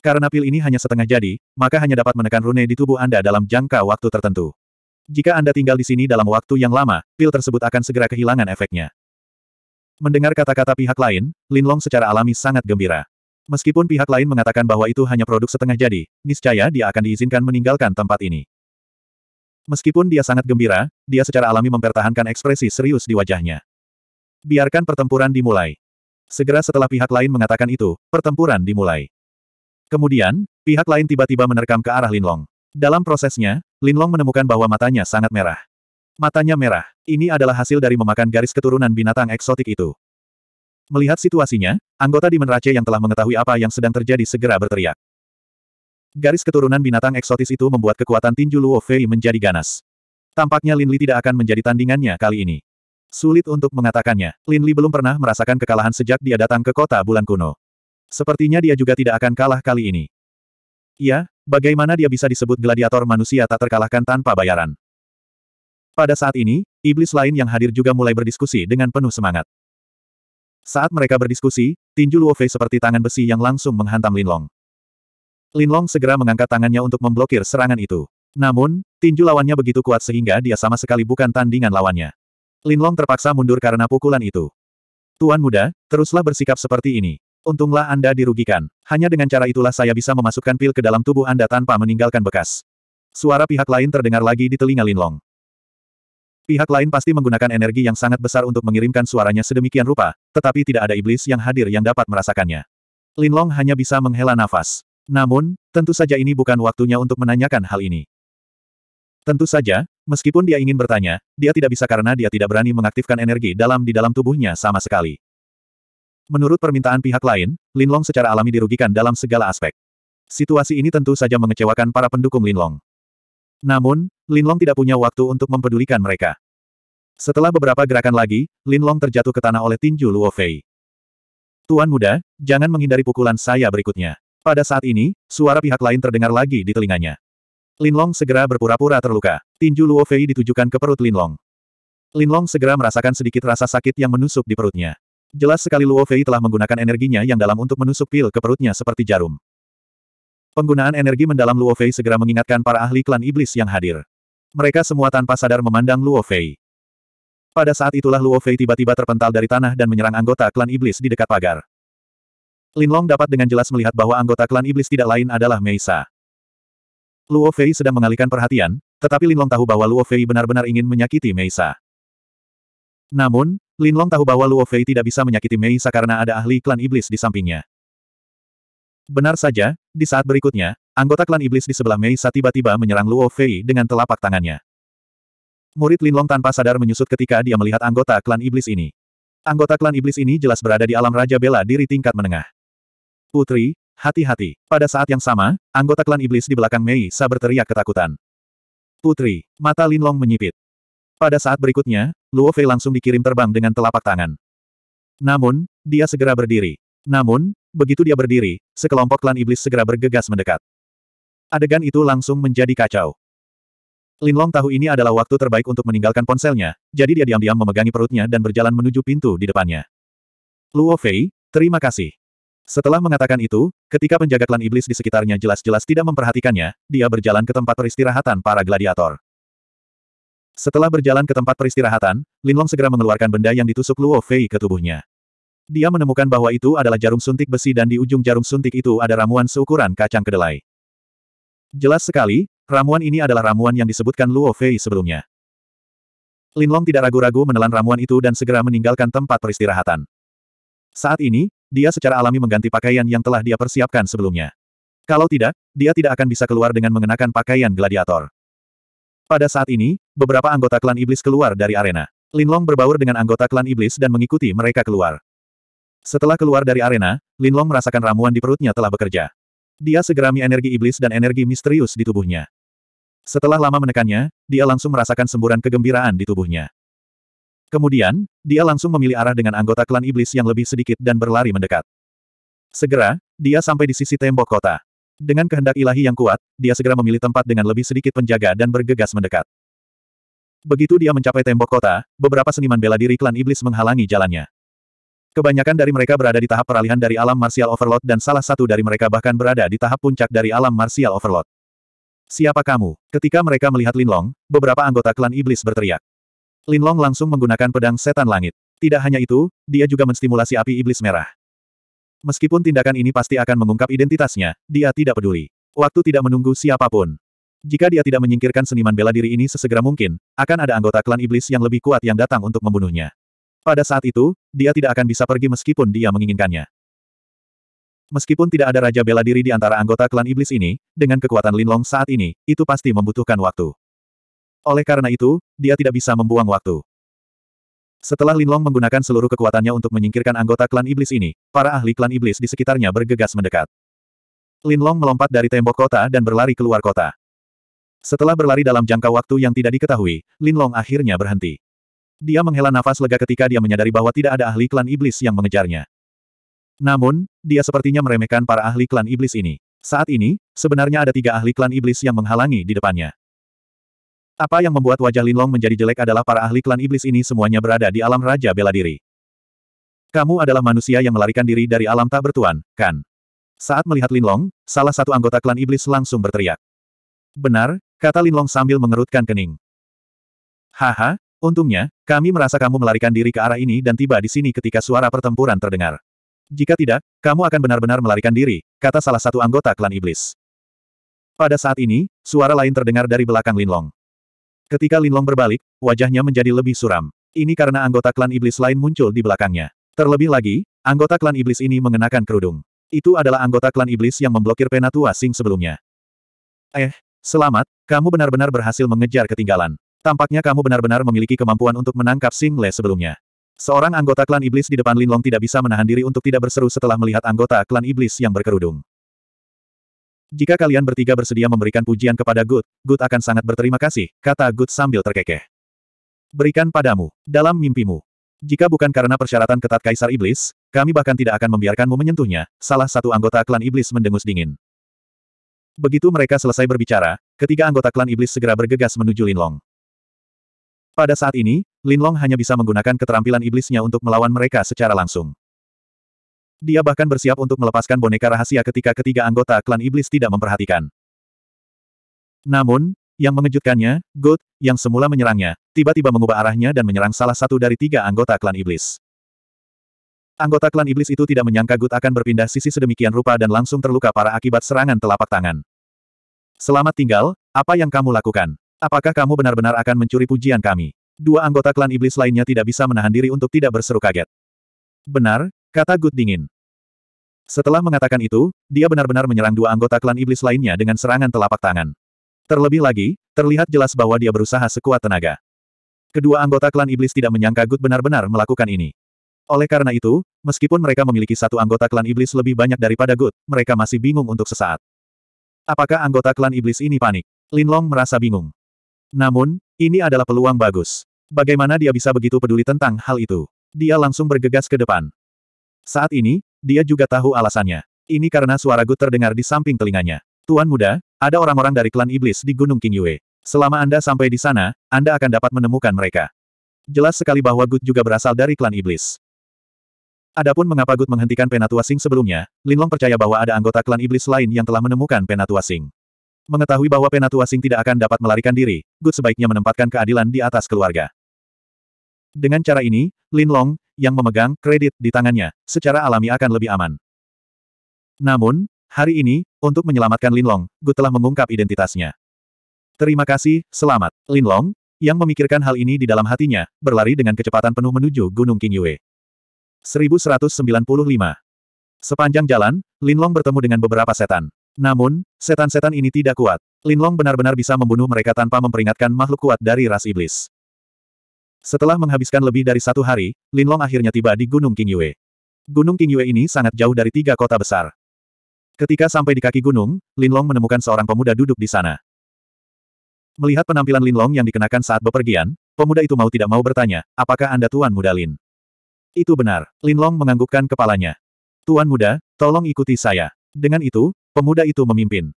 Karena pil ini hanya setengah jadi, maka hanya dapat menekan rune di tubuh Anda dalam jangka waktu tertentu. Jika Anda tinggal di sini dalam waktu yang lama, pil tersebut akan segera kehilangan efeknya. Mendengar kata-kata pihak lain, Lin Long secara alami sangat gembira. Meskipun pihak lain mengatakan bahwa itu hanya produk setengah jadi, niscaya dia akan diizinkan meninggalkan tempat ini. Meskipun dia sangat gembira, dia secara alami mempertahankan ekspresi serius di wajahnya. Biarkan pertempuran dimulai. Segera setelah pihak lain mengatakan itu, pertempuran dimulai. Kemudian, pihak lain tiba-tiba menerkam ke arah Linlong. Dalam prosesnya, Linlong menemukan bahwa matanya sangat merah. Matanya merah. Ini adalah hasil dari memakan garis keturunan binatang eksotik itu. Melihat situasinya, anggota di Race yang telah mengetahui apa yang sedang terjadi segera berteriak. Garis keturunan binatang eksotis itu membuat kekuatan tinju Luo Fei menjadi ganas. Tampaknya Lin Li tidak akan menjadi tandingannya kali ini. Sulit untuk mengatakannya, Lin Li belum pernah merasakan kekalahan sejak dia datang ke kota bulan kuno. Sepertinya dia juga tidak akan kalah kali ini. Ya, bagaimana dia bisa disebut gladiator manusia tak terkalahkan tanpa bayaran? Pada saat ini, iblis lain yang hadir juga mulai berdiskusi dengan penuh semangat. Saat mereka berdiskusi, tinju Luo Fei seperti tangan besi yang langsung menghantam Lin Long. Lin Long segera mengangkat tangannya untuk memblokir serangan itu. Namun, tinju lawannya begitu kuat sehingga dia sama sekali bukan tandingan lawannya. Linlong terpaksa mundur karena pukulan itu. Tuan muda, teruslah bersikap seperti ini. Untunglah Anda dirugikan. Hanya dengan cara itulah saya bisa memasukkan pil ke dalam tubuh Anda tanpa meninggalkan bekas. Suara pihak lain terdengar lagi di telinga Linlong. Pihak lain pasti menggunakan energi yang sangat besar untuk mengirimkan suaranya sedemikian rupa, tetapi tidak ada iblis yang hadir yang dapat merasakannya. Linlong hanya bisa menghela nafas. Namun, tentu saja ini bukan waktunya untuk menanyakan hal ini. Tentu saja, Meskipun dia ingin bertanya, dia tidak bisa karena dia tidak berani mengaktifkan energi dalam di dalam tubuhnya sama sekali. Menurut permintaan pihak lain, Linlong secara alami dirugikan dalam segala aspek. Situasi ini tentu saja mengecewakan para pendukung Linlong. Namun, Linlong tidak punya waktu untuk mempedulikan mereka. Setelah beberapa gerakan lagi, Linlong terjatuh ke tanah oleh tinju Luo Fei. Tuan muda, jangan menghindari pukulan saya berikutnya. Pada saat ini, suara pihak lain terdengar lagi di telinganya. Linlong segera berpura-pura terluka. Tinju Luo Fei ditujukan ke perut Linlong. Linlong segera merasakan sedikit rasa sakit yang menusuk di perutnya. Jelas sekali Luo Fei telah menggunakan energinya yang dalam untuk menusuk pil ke perutnya seperti jarum. Penggunaan energi mendalam Luo Fei segera mengingatkan para ahli klan iblis yang hadir. Mereka semua tanpa sadar memandang Luo Fei. Pada saat itulah Luo Fei tiba-tiba terpental dari tanah dan menyerang anggota klan iblis di dekat pagar. Linlong dapat dengan jelas melihat bahwa anggota klan iblis tidak lain adalah Meisa. Luo Fei sedang mengalihkan perhatian, tetapi Linlong tahu bahwa Luo Fei benar-benar ingin menyakiti Meisa. Namun, Linlong tahu bahwa Luo Fei tidak bisa menyakiti Meisa karena ada ahli klan iblis di sampingnya. Benar saja, di saat berikutnya, anggota klan iblis di sebelah Meisa tiba-tiba menyerang Luo Fei dengan telapak tangannya. Murid Linlong tanpa sadar menyusut ketika dia melihat anggota klan iblis ini. Anggota klan iblis ini jelas berada di alam Raja Bela diri tingkat menengah. Putri, hati-hati. Pada saat yang sama, anggota klan iblis di belakang Meisa berteriak ketakutan. Putri. Mata Linlong menyipit. Pada saat berikutnya, Luo Fei langsung dikirim terbang dengan telapak tangan. Namun, dia segera berdiri. Namun, begitu dia berdiri, sekelompok klan iblis segera bergegas mendekat. Adegan itu langsung menjadi kacau. Linlong tahu ini adalah waktu terbaik untuk meninggalkan ponselnya, jadi dia diam-diam memegangi perutnya dan berjalan menuju pintu di depannya. Luo Fei, terima kasih. Setelah mengatakan itu, ketika penjaga klan iblis di sekitarnya jelas-jelas tidak memperhatikannya, dia berjalan ke tempat peristirahatan para gladiator. Setelah berjalan ke tempat peristirahatan, Linlong segera mengeluarkan benda yang ditusuk Luo Fei ke tubuhnya. Dia menemukan bahwa itu adalah jarum suntik besi dan di ujung jarum suntik itu ada ramuan seukuran kacang kedelai. Jelas sekali, ramuan ini adalah ramuan yang disebutkan Luo Fei sebelumnya. Linlong tidak ragu-ragu menelan ramuan itu dan segera meninggalkan tempat peristirahatan. Saat ini, dia secara alami mengganti pakaian yang telah dia persiapkan sebelumnya. Kalau tidak, dia tidak akan bisa keluar dengan mengenakan pakaian gladiator. Pada saat ini, beberapa anggota klan iblis keluar dari arena. Linlong berbaur dengan anggota klan iblis dan mengikuti mereka keluar. Setelah keluar dari arena, Linlong merasakan ramuan di perutnya telah bekerja. Dia segera mi energi iblis dan energi misterius di tubuhnya. Setelah lama menekannya, dia langsung merasakan semburan kegembiraan di tubuhnya. Kemudian, dia langsung memilih arah dengan anggota klan iblis yang lebih sedikit dan berlari mendekat. Segera, dia sampai di sisi tembok kota. Dengan kehendak ilahi yang kuat, dia segera memilih tempat dengan lebih sedikit penjaga dan bergegas mendekat. Begitu dia mencapai tembok kota, beberapa seniman bela diri klan iblis menghalangi jalannya. Kebanyakan dari mereka berada di tahap peralihan dari alam martial overload dan salah satu dari mereka bahkan berada di tahap puncak dari alam martial overload. Siapa kamu? Ketika mereka melihat Linlong, beberapa anggota klan iblis berteriak. Linlong langsung menggunakan pedang setan langit. Tidak hanya itu, dia juga menstimulasi api iblis merah. Meskipun tindakan ini pasti akan mengungkap identitasnya, dia tidak peduli. Waktu tidak menunggu siapapun. Jika dia tidak menyingkirkan seniman bela diri ini sesegera mungkin, akan ada anggota klan iblis yang lebih kuat yang datang untuk membunuhnya. Pada saat itu, dia tidak akan bisa pergi meskipun dia menginginkannya. Meskipun tidak ada raja bela diri di antara anggota klan iblis ini, dengan kekuatan Linlong saat ini, itu pasti membutuhkan waktu. Oleh karena itu, dia tidak bisa membuang waktu. Setelah Linlong menggunakan seluruh kekuatannya untuk menyingkirkan anggota klan iblis ini, para ahli klan iblis di sekitarnya bergegas mendekat. Linlong melompat dari tembok kota dan berlari keluar kota. Setelah berlari dalam jangka waktu yang tidak diketahui, Linlong akhirnya berhenti. Dia menghela nafas lega ketika dia menyadari bahwa tidak ada ahli klan iblis yang mengejarnya. Namun, dia sepertinya meremehkan para ahli klan iblis ini. Saat ini, sebenarnya ada tiga ahli klan iblis yang menghalangi di depannya. Apa yang membuat wajah Linlong menjadi jelek adalah para ahli klan iblis ini semuanya berada di alam Raja Bela Diri. Kamu adalah manusia yang melarikan diri dari alam tak bertuan, kan? Saat melihat Linlong, salah satu anggota klan iblis langsung berteriak. Benar, kata Linlong sambil mengerutkan kening. Haha, untungnya, kami merasa kamu melarikan diri ke arah ini dan tiba di sini ketika suara pertempuran terdengar. Jika tidak, kamu akan benar-benar melarikan diri, kata salah satu anggota klan iblis. Pada saat ini, suara lain terdengar dari belakang Linlong. Ketika Linlong berbalik, wajahnya menjadi lebih suram. Ini karena anggota klan iblis lain muncul di belakangnya. Terlebih lagi, anggota klan iblis ini mengenakan kerudung. Itu adalah anggota klan iblis yang memblokir Penatua Sing sebelumnya. Eh, selamat, kamu benar-benar berhasil mengejar ketinggalan. Tampaknya kamu benar-benar memiliki kemampuan untuk menangkap Sing Le sebelumnya. Seorang anggota klan iblis di depan Linlong tidak bisa menahan diri untuk tidak berseru setelah melihat anggota klan iblis yang berkerudung. Jika kalian bertiga bersedia memberikan pujian kepada Good, Good akan sangat berterima kasih, kata Good sambil terkekeh. Berikan padamu, dalam mimpimu. Jika bukan karena persyaratan ketat Kaisar Iblis, kami bahkan tidak akan membiarkanmu menyentuhnya, salah satu anggota klan Iblis mendengus dingin. Begitu mereka selesai berbicara, ketiga anggota klan Iblis segera bergegas menuju Linlong. Pada saat ini, Linlong hanya bisa menggunakan keterampilan iblisnya untuk melawan mereka secara langsung. Dia bahkan bersiap untuk melepaskan boneka rahasia ketika ketiga anggota klan iblis tidak memperhatikan. Namun, yang mengejutkannya, God, yang semula menyerangnya, tiba-tiba mengubah arahnya dan menyerang salah satu dari tiga anggota klan iblis. Anggota klan iblis itu tidak menyangka Gut akan berpindah sisi sedemikian rupa dan langsung terluka parah akibat serangan telapak tangan. Selamat tinggal, apa yang kamu lakukan? Apakah kamu benar-benar akan mencuri pujian kami? Dua anggota klan iblis lainnya tidak bisa menahan diri untuk tidak berseru kaget. Benar, Kata Gut dingin. Setelah mengatakan itu, dia benar-benar menyerang dua anggota klan iblis lainnya dengan serangan telapak tangan. Terlebih lagi, terlihat jelas bahwa dia berusaha sekuat tenaga. Kedua anggota klan iblis tidak menyangka Gut benar-benar melakukan ini. Oleh karena itu, meskipun mereka memiliki satu anggota klan iblis lebih banyak daripada Gut, mereka masih bingung untuk sesaat. Apakah anggota klan iblis ini panik? Linlong merasa bingung. Namun, ini adalah peluang bagus. Bagaimana dia bisa begitu peduli tentang hal itu? Dia langsung bergegas ke depan. Saat ini, dia juga tahu alasannya. Ini karena suara Gu terdengar di samping telinganya. Tuan muda, ada orang-orang dari klan iblis di Gunung King Yue. Selama Anda sampai di sana, Anda akan dapat menemukan mereka. Jelas sekali bahwa Gut juga berasal dari klan iblis. Adapun mengapa Gut menghentikan Penatua Sing sebelumnya, Linlong percaya bahwa ada anggota klan iblis lain yang telah menemukan Penatua Sing. Mengetahui bahwa Penatua Sing tidak akan dapat melarikan diri, Gut sebaiknya menempatkan keadilan di atas keluarga. Dengan cara ini, Linlong, yang memegang kredit di tangannya, secara alami akan lebih aman. Namun, hari ini, untuk menyelamatkan Linlong, Gu telah mengungkap identitasnya. Terima kasih, selamat. Linlong, yang memikirkan hal ini di dalam hatinya, berlari dengan kecepatan penuh menuju Gunung Qingyue. 1195 Sepanjang jalan, Linlong bertemu dengan beberapa setan. Namun, setan-setan ini tidak kuat. Linlong benar-benar bisa membunuh mereka tanpa memperingatkan makhluk kuat dari ras iblis. Setelah menghabiskan lebih dari satu hari, Linlong akhirnya tiba di Gunung Qingyue. Gunung Qingyue ini sangat jauh dari tiga kota besar. Ketika sampai di kaki gunung, Linlong menemukan seorang pemuda duduk di sana. Melihat penampilan Linlong yang dikenakan saat bepergian, pemuda itu mau tidak mau bertanya, apakah Anda Tuan Muda Lin? Itu benar, Linlong menganggukkan kepalanya. Tuan Muda, tolong ikuti saya. Dengan itu, pemuda itu memimpin.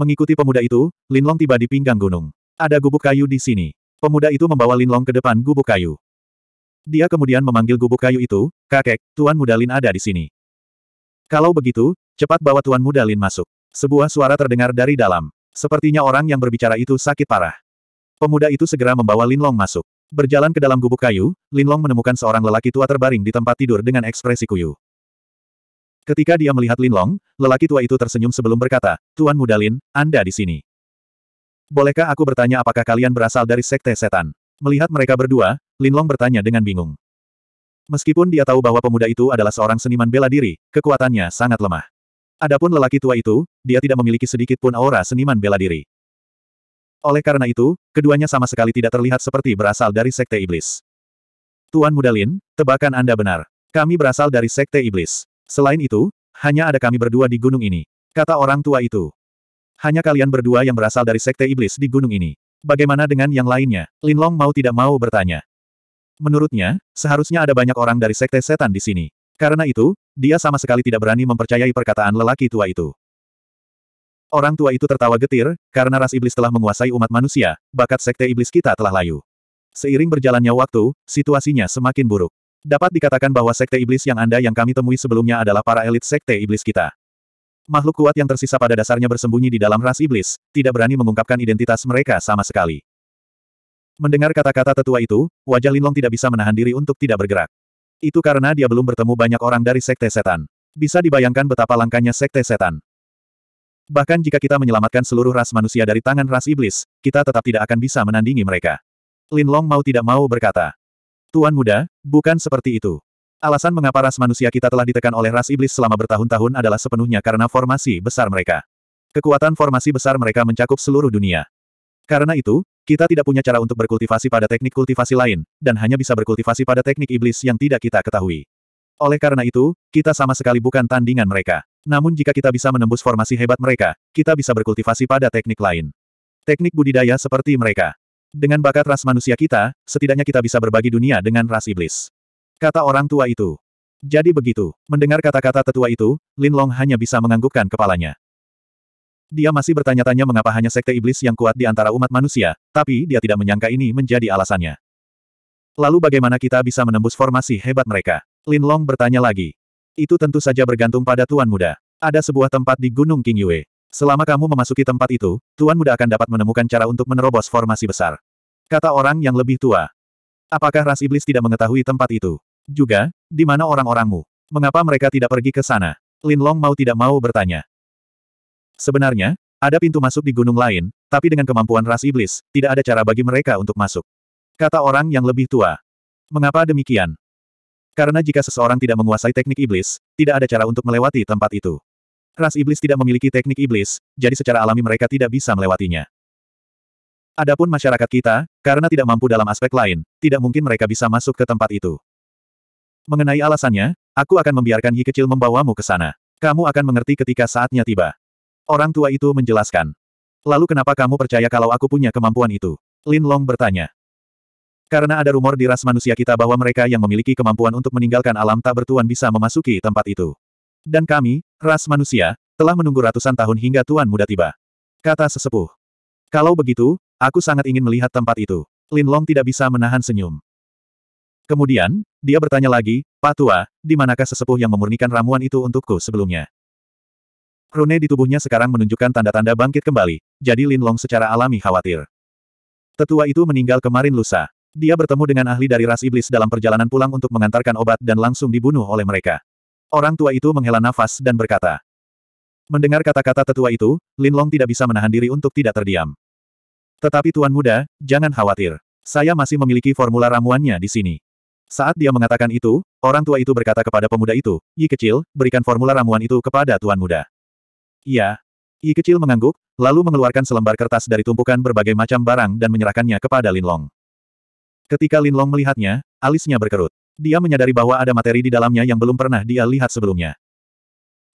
Mengikuti pemuda itu, Linlong tiba di pinggang gunung. Ada gubuk kayu di sini. Pemuda itu membawa Long ke depan gubuk kayu. Dia kemudian memanggil gubuk kayu itu, kakek, Tuan Muda Lin ada di sini. Kalau begitu, cepat bawa Tuan Muda Lin masuk. Sebuah suara terdengar dari dalam. Sepertinya orang yang berbicara itu sakit parah. Pemuda itu segera membawa Long masuk. Berjalan ke dalam gubuk kayu, Lin Long menemukan seorang lelaki tua terbaring di tempat tidur dengan ekspresi kuyu. Ketika dia melihat Lin Long, lelaki tua itu tersenyum sebelum berkata, Tuan Muda Lin, Anda di sini. Bolehkah aku bertanya apakah kalian berasal dari sekte setan? Melihat mereka berdua, Linlong bertanya dengan bingung. Meskipun dia tahu bahwa pemuda itu adalah seorang seniman bela diri, kekuatannya sangat lemah. Adapun lelaki tua itu, dia tidak memiliki sedikit pun aura seniman bela diri. Oleh karena itu, keduanya sama sekali tidak terlihat seperti berasal dari sekte iblis. Tuan Muda Lin, tebakan Anda benar. Kami berasal dari sekte iblis. Selain itu, hanya ada kami berdua di gunung ini. Kata orang tua itu. Hanya kalian berdua yang berasal dari sekte iblis di gunung ini. Bagaimana dengan yang lainnya? Linlong mau tidak mau bertanya. Menurutnya, seharusnya ada banyak orang dari sekte setan di sini. Karena itu, dia sama sekali tidak berani mempercayai perkataan lelaki tua itu. Orang tua itu tertawa getir, karena ras iblis telah menguasai umat manusia, bakat sekte iblis kita telah layu. Seiring berjalannya waktu, situasinya semakin buruk. Dapat dikatakan bahwa sekte iblis yang Anda yang kami temui sebelumnya adalah para elit sekte iblis kita. Makhluk kuat yang tersisa pada dasarnya bersembunyi di dalam ras iblis, tidak berani mengungkapkan identitas mereka sama sekali. Mendengar kata-kata tetua itu, wajah Linlong tidak bisa menahan diri untuk tidak bergerak. Itu karena dia belum bertemu banyak orang dari sekte setan. Bisa dibayangkan betapa langkahnya sekte setan. Bahkan jika kita menyelamatkan seluruh ras manusia dari tangan ras iblis, kita tetap tidak akan bisa menandingi mereka. Linlong mau tidak mau berkata. Tuan muda, bukan seperti itu. Alasan mengapa ras manusia kita telah ditekan oleh ras iblis selama bertahun-tahun adalah sepenuhnya karena formasi besar mereka. Kekuatan formasi besar mereka mencakup seluruh dunia. Karena itu, kita tidak punya cara untuk berkultivasi pada teknik kultivasi lain, dan hanya bisa berkultivasi pada teknik iblis yang tidak kita ketahui. Oleh karena itu, kita sama sekali bukan tandingan mereka. Namun jika kita bisa menembus formasi hebat mereka, kita bisa berkultivasi pada teknik lain. Teknik budidaya seperti mereka. Dengan bakat ras manusia kita, setidaknya kita bisa berbagi dunia dengan ras iblis. Kata orang tua itu. Jadi begitu. Mendengar kata-kata tetua itu, Lin Long hanya bisa menganggukkan kepalanya. Dia masih bertanya-tanya mengapa hanya sekte iblis yang kuat di antara umat manusia, tapi dia tidak menyangka ini menjadi alasannya. Lalu bagaimana kita bisa menembus formasi hebat mereka? Lin Long bertanya lagi. Itu tentu saja bergantung pada Tuan Muda. Ada sebuah tempat di Gunung King Yue. Selama kamu memasuki tempat itu, Tuan Muda akan dapat menemukan cara untuk menerobos formasi besar. Kata orang yang lebih tua. Apakah ras iblis tidak mengetahui tempat itu? Juga, di mana orang-orangmu? Mengapa mereka tidak pergi ke sana? Lin Long mau tidak mau bertanya. Sebenarnya, ada pintu masuk di gunung lain, tapi dengan kemampuan ras iblis, tidak ada cara bagi mereka untuk masuk. Kata orang yang lebih tua. Mengapa demikian? Karena jika seseorang tidak menguasai teknik iblis, tidak ada cara untuk melewati tempat itu. Ras iblis tidak memiliki teknik iblis, jadi secara alami mereka tidak bisa melewatinya. Adapun masyarakat kita, karena tidak mampu dalam aspek lain, tidak mungkin mereka bisa masuk ke tempat itu. Mengenai alasannya, aku akan membiarkan Yi kecil membawamu ke sana. Kamu akan mengerti ketika saatnya tiba. Orang tua itu menjelaskan. Lalu kenapa kamu percaya kalau aku punya kemampuan itu? Lin Long bertanya. Karena ada rumor di ras manusia kita bahwa mereka yang memiliki kemampuan untuk meninggalkan alam tak bertuan bisa memasuki tempat itu. Dan kami, ras manusia, telah menunggu ratusan tahun hingga tuan muda tiba. Kata sesepuh. Kalau begitu, aku sangat ingin melihat tempat itu. Lin Long tidak bisa menahan senyum. Kemudian, dia bertanya lagi, Pak Tua, di manakah sesepuh yang memurnikan ramuan itu untukku sebelumnya? Rune di tubuhnya sekarang menunjukkan tanda-tanda bangkit kembali, jadi Lin Long secara alami khawatir. Tetua itu meninggal kemarin lusa. Dia bertemu dengan ahli dari ras iblis dalam perjalanan pulang untuk mengantarkan obat dan langsung dibunuh oleh mereka. Orang tua itu menghela nafas dan berkata. Mendengar kata-kata tetua itu, Lin Long tidak bisa menahan diri untuk tidak terdiam. Tetapi Tuan Muda, jangan khawatir. Saya masih memiliki formula ramuannya di sini. Saat dia mengatakan itu, orang tua itu berkata kepada pemuda itu, Yi kecil, berikan formula ramuan itu kepada tuan muda. Iya. Yi kecil mengangguk, lalu mengeluarkan selembar kertas dari tumpukan berbagai macam barang dan menyerahkannya kepada Lin Long. Ketika Lin Long melihatnya, alisnya berkerut. Dia menyadari bahwa ada materi di dalamnya yang belum pernah dia lihat sebelumnya.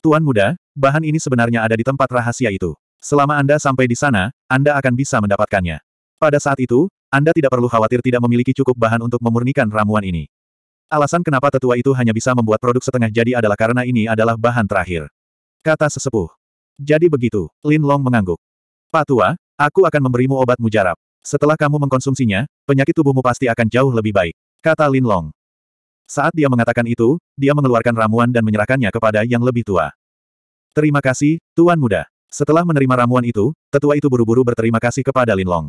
Tuan muda, bahan ini sebenarnya ada di tempat rahasia itu. Selama Anda sampai di sana, Anda akan bisa mendapatkannya. Pada saat itu, anda tidak perlu khawatir tidak memiliki cukup bahan untuk memurnikan ramuan ini. Alasan kenapa tetua itu hanya bisa membuat produk setengah jadi adalah karena ini adalah bahan terakhir. Kata sesepuh. Jadi begitu, Lin Long mengangguk. Pak Tua, aku akan memberimu obat mujarab. Setelah kamu mengkonsumsinya, penyakit tubuhmu pasti akan jauh lebih baik. Kata Lin Long. Saat dia mengatakan itu, dia mengeluarkan ramuan dan menyerahkannya kepada yang lebih tua. Terima kasih, Tuan Muda. Setelah menerima ramuan itu, tetua itu buru-buru berterima kasih kepada Lin Long.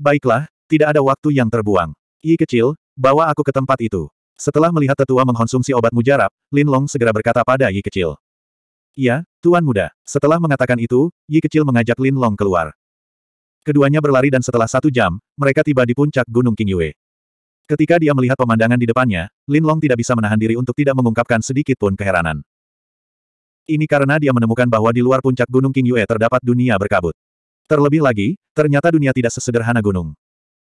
Baiklah, tidak ada waktu yang terbuang. Yi kecil, bawa aku ke tempat itu. Setelah melihat tetua mengkonsumsi obat mujarab, Lin Long segera berkata pada Yi kecil. Ya, Tuan Muda. Setelah mengatakan itu, Yi kecil mengajak Lin Long keluar. Keduanya berlari dan setelah satu jam, mereka tiba di puncak Gunung King Yue. Ketika dia melihat pemandangan di depannya, Lin Long tidak bisa menahan diri untuk tidak mengungkapkan sedikit pun keheranan. Ini karena dia menemukan bahwa di luar puncak Gunung King Yue terdapat dunia berkabut. Terlebih lagi, ternyata dunia tidak sesederhana gunung.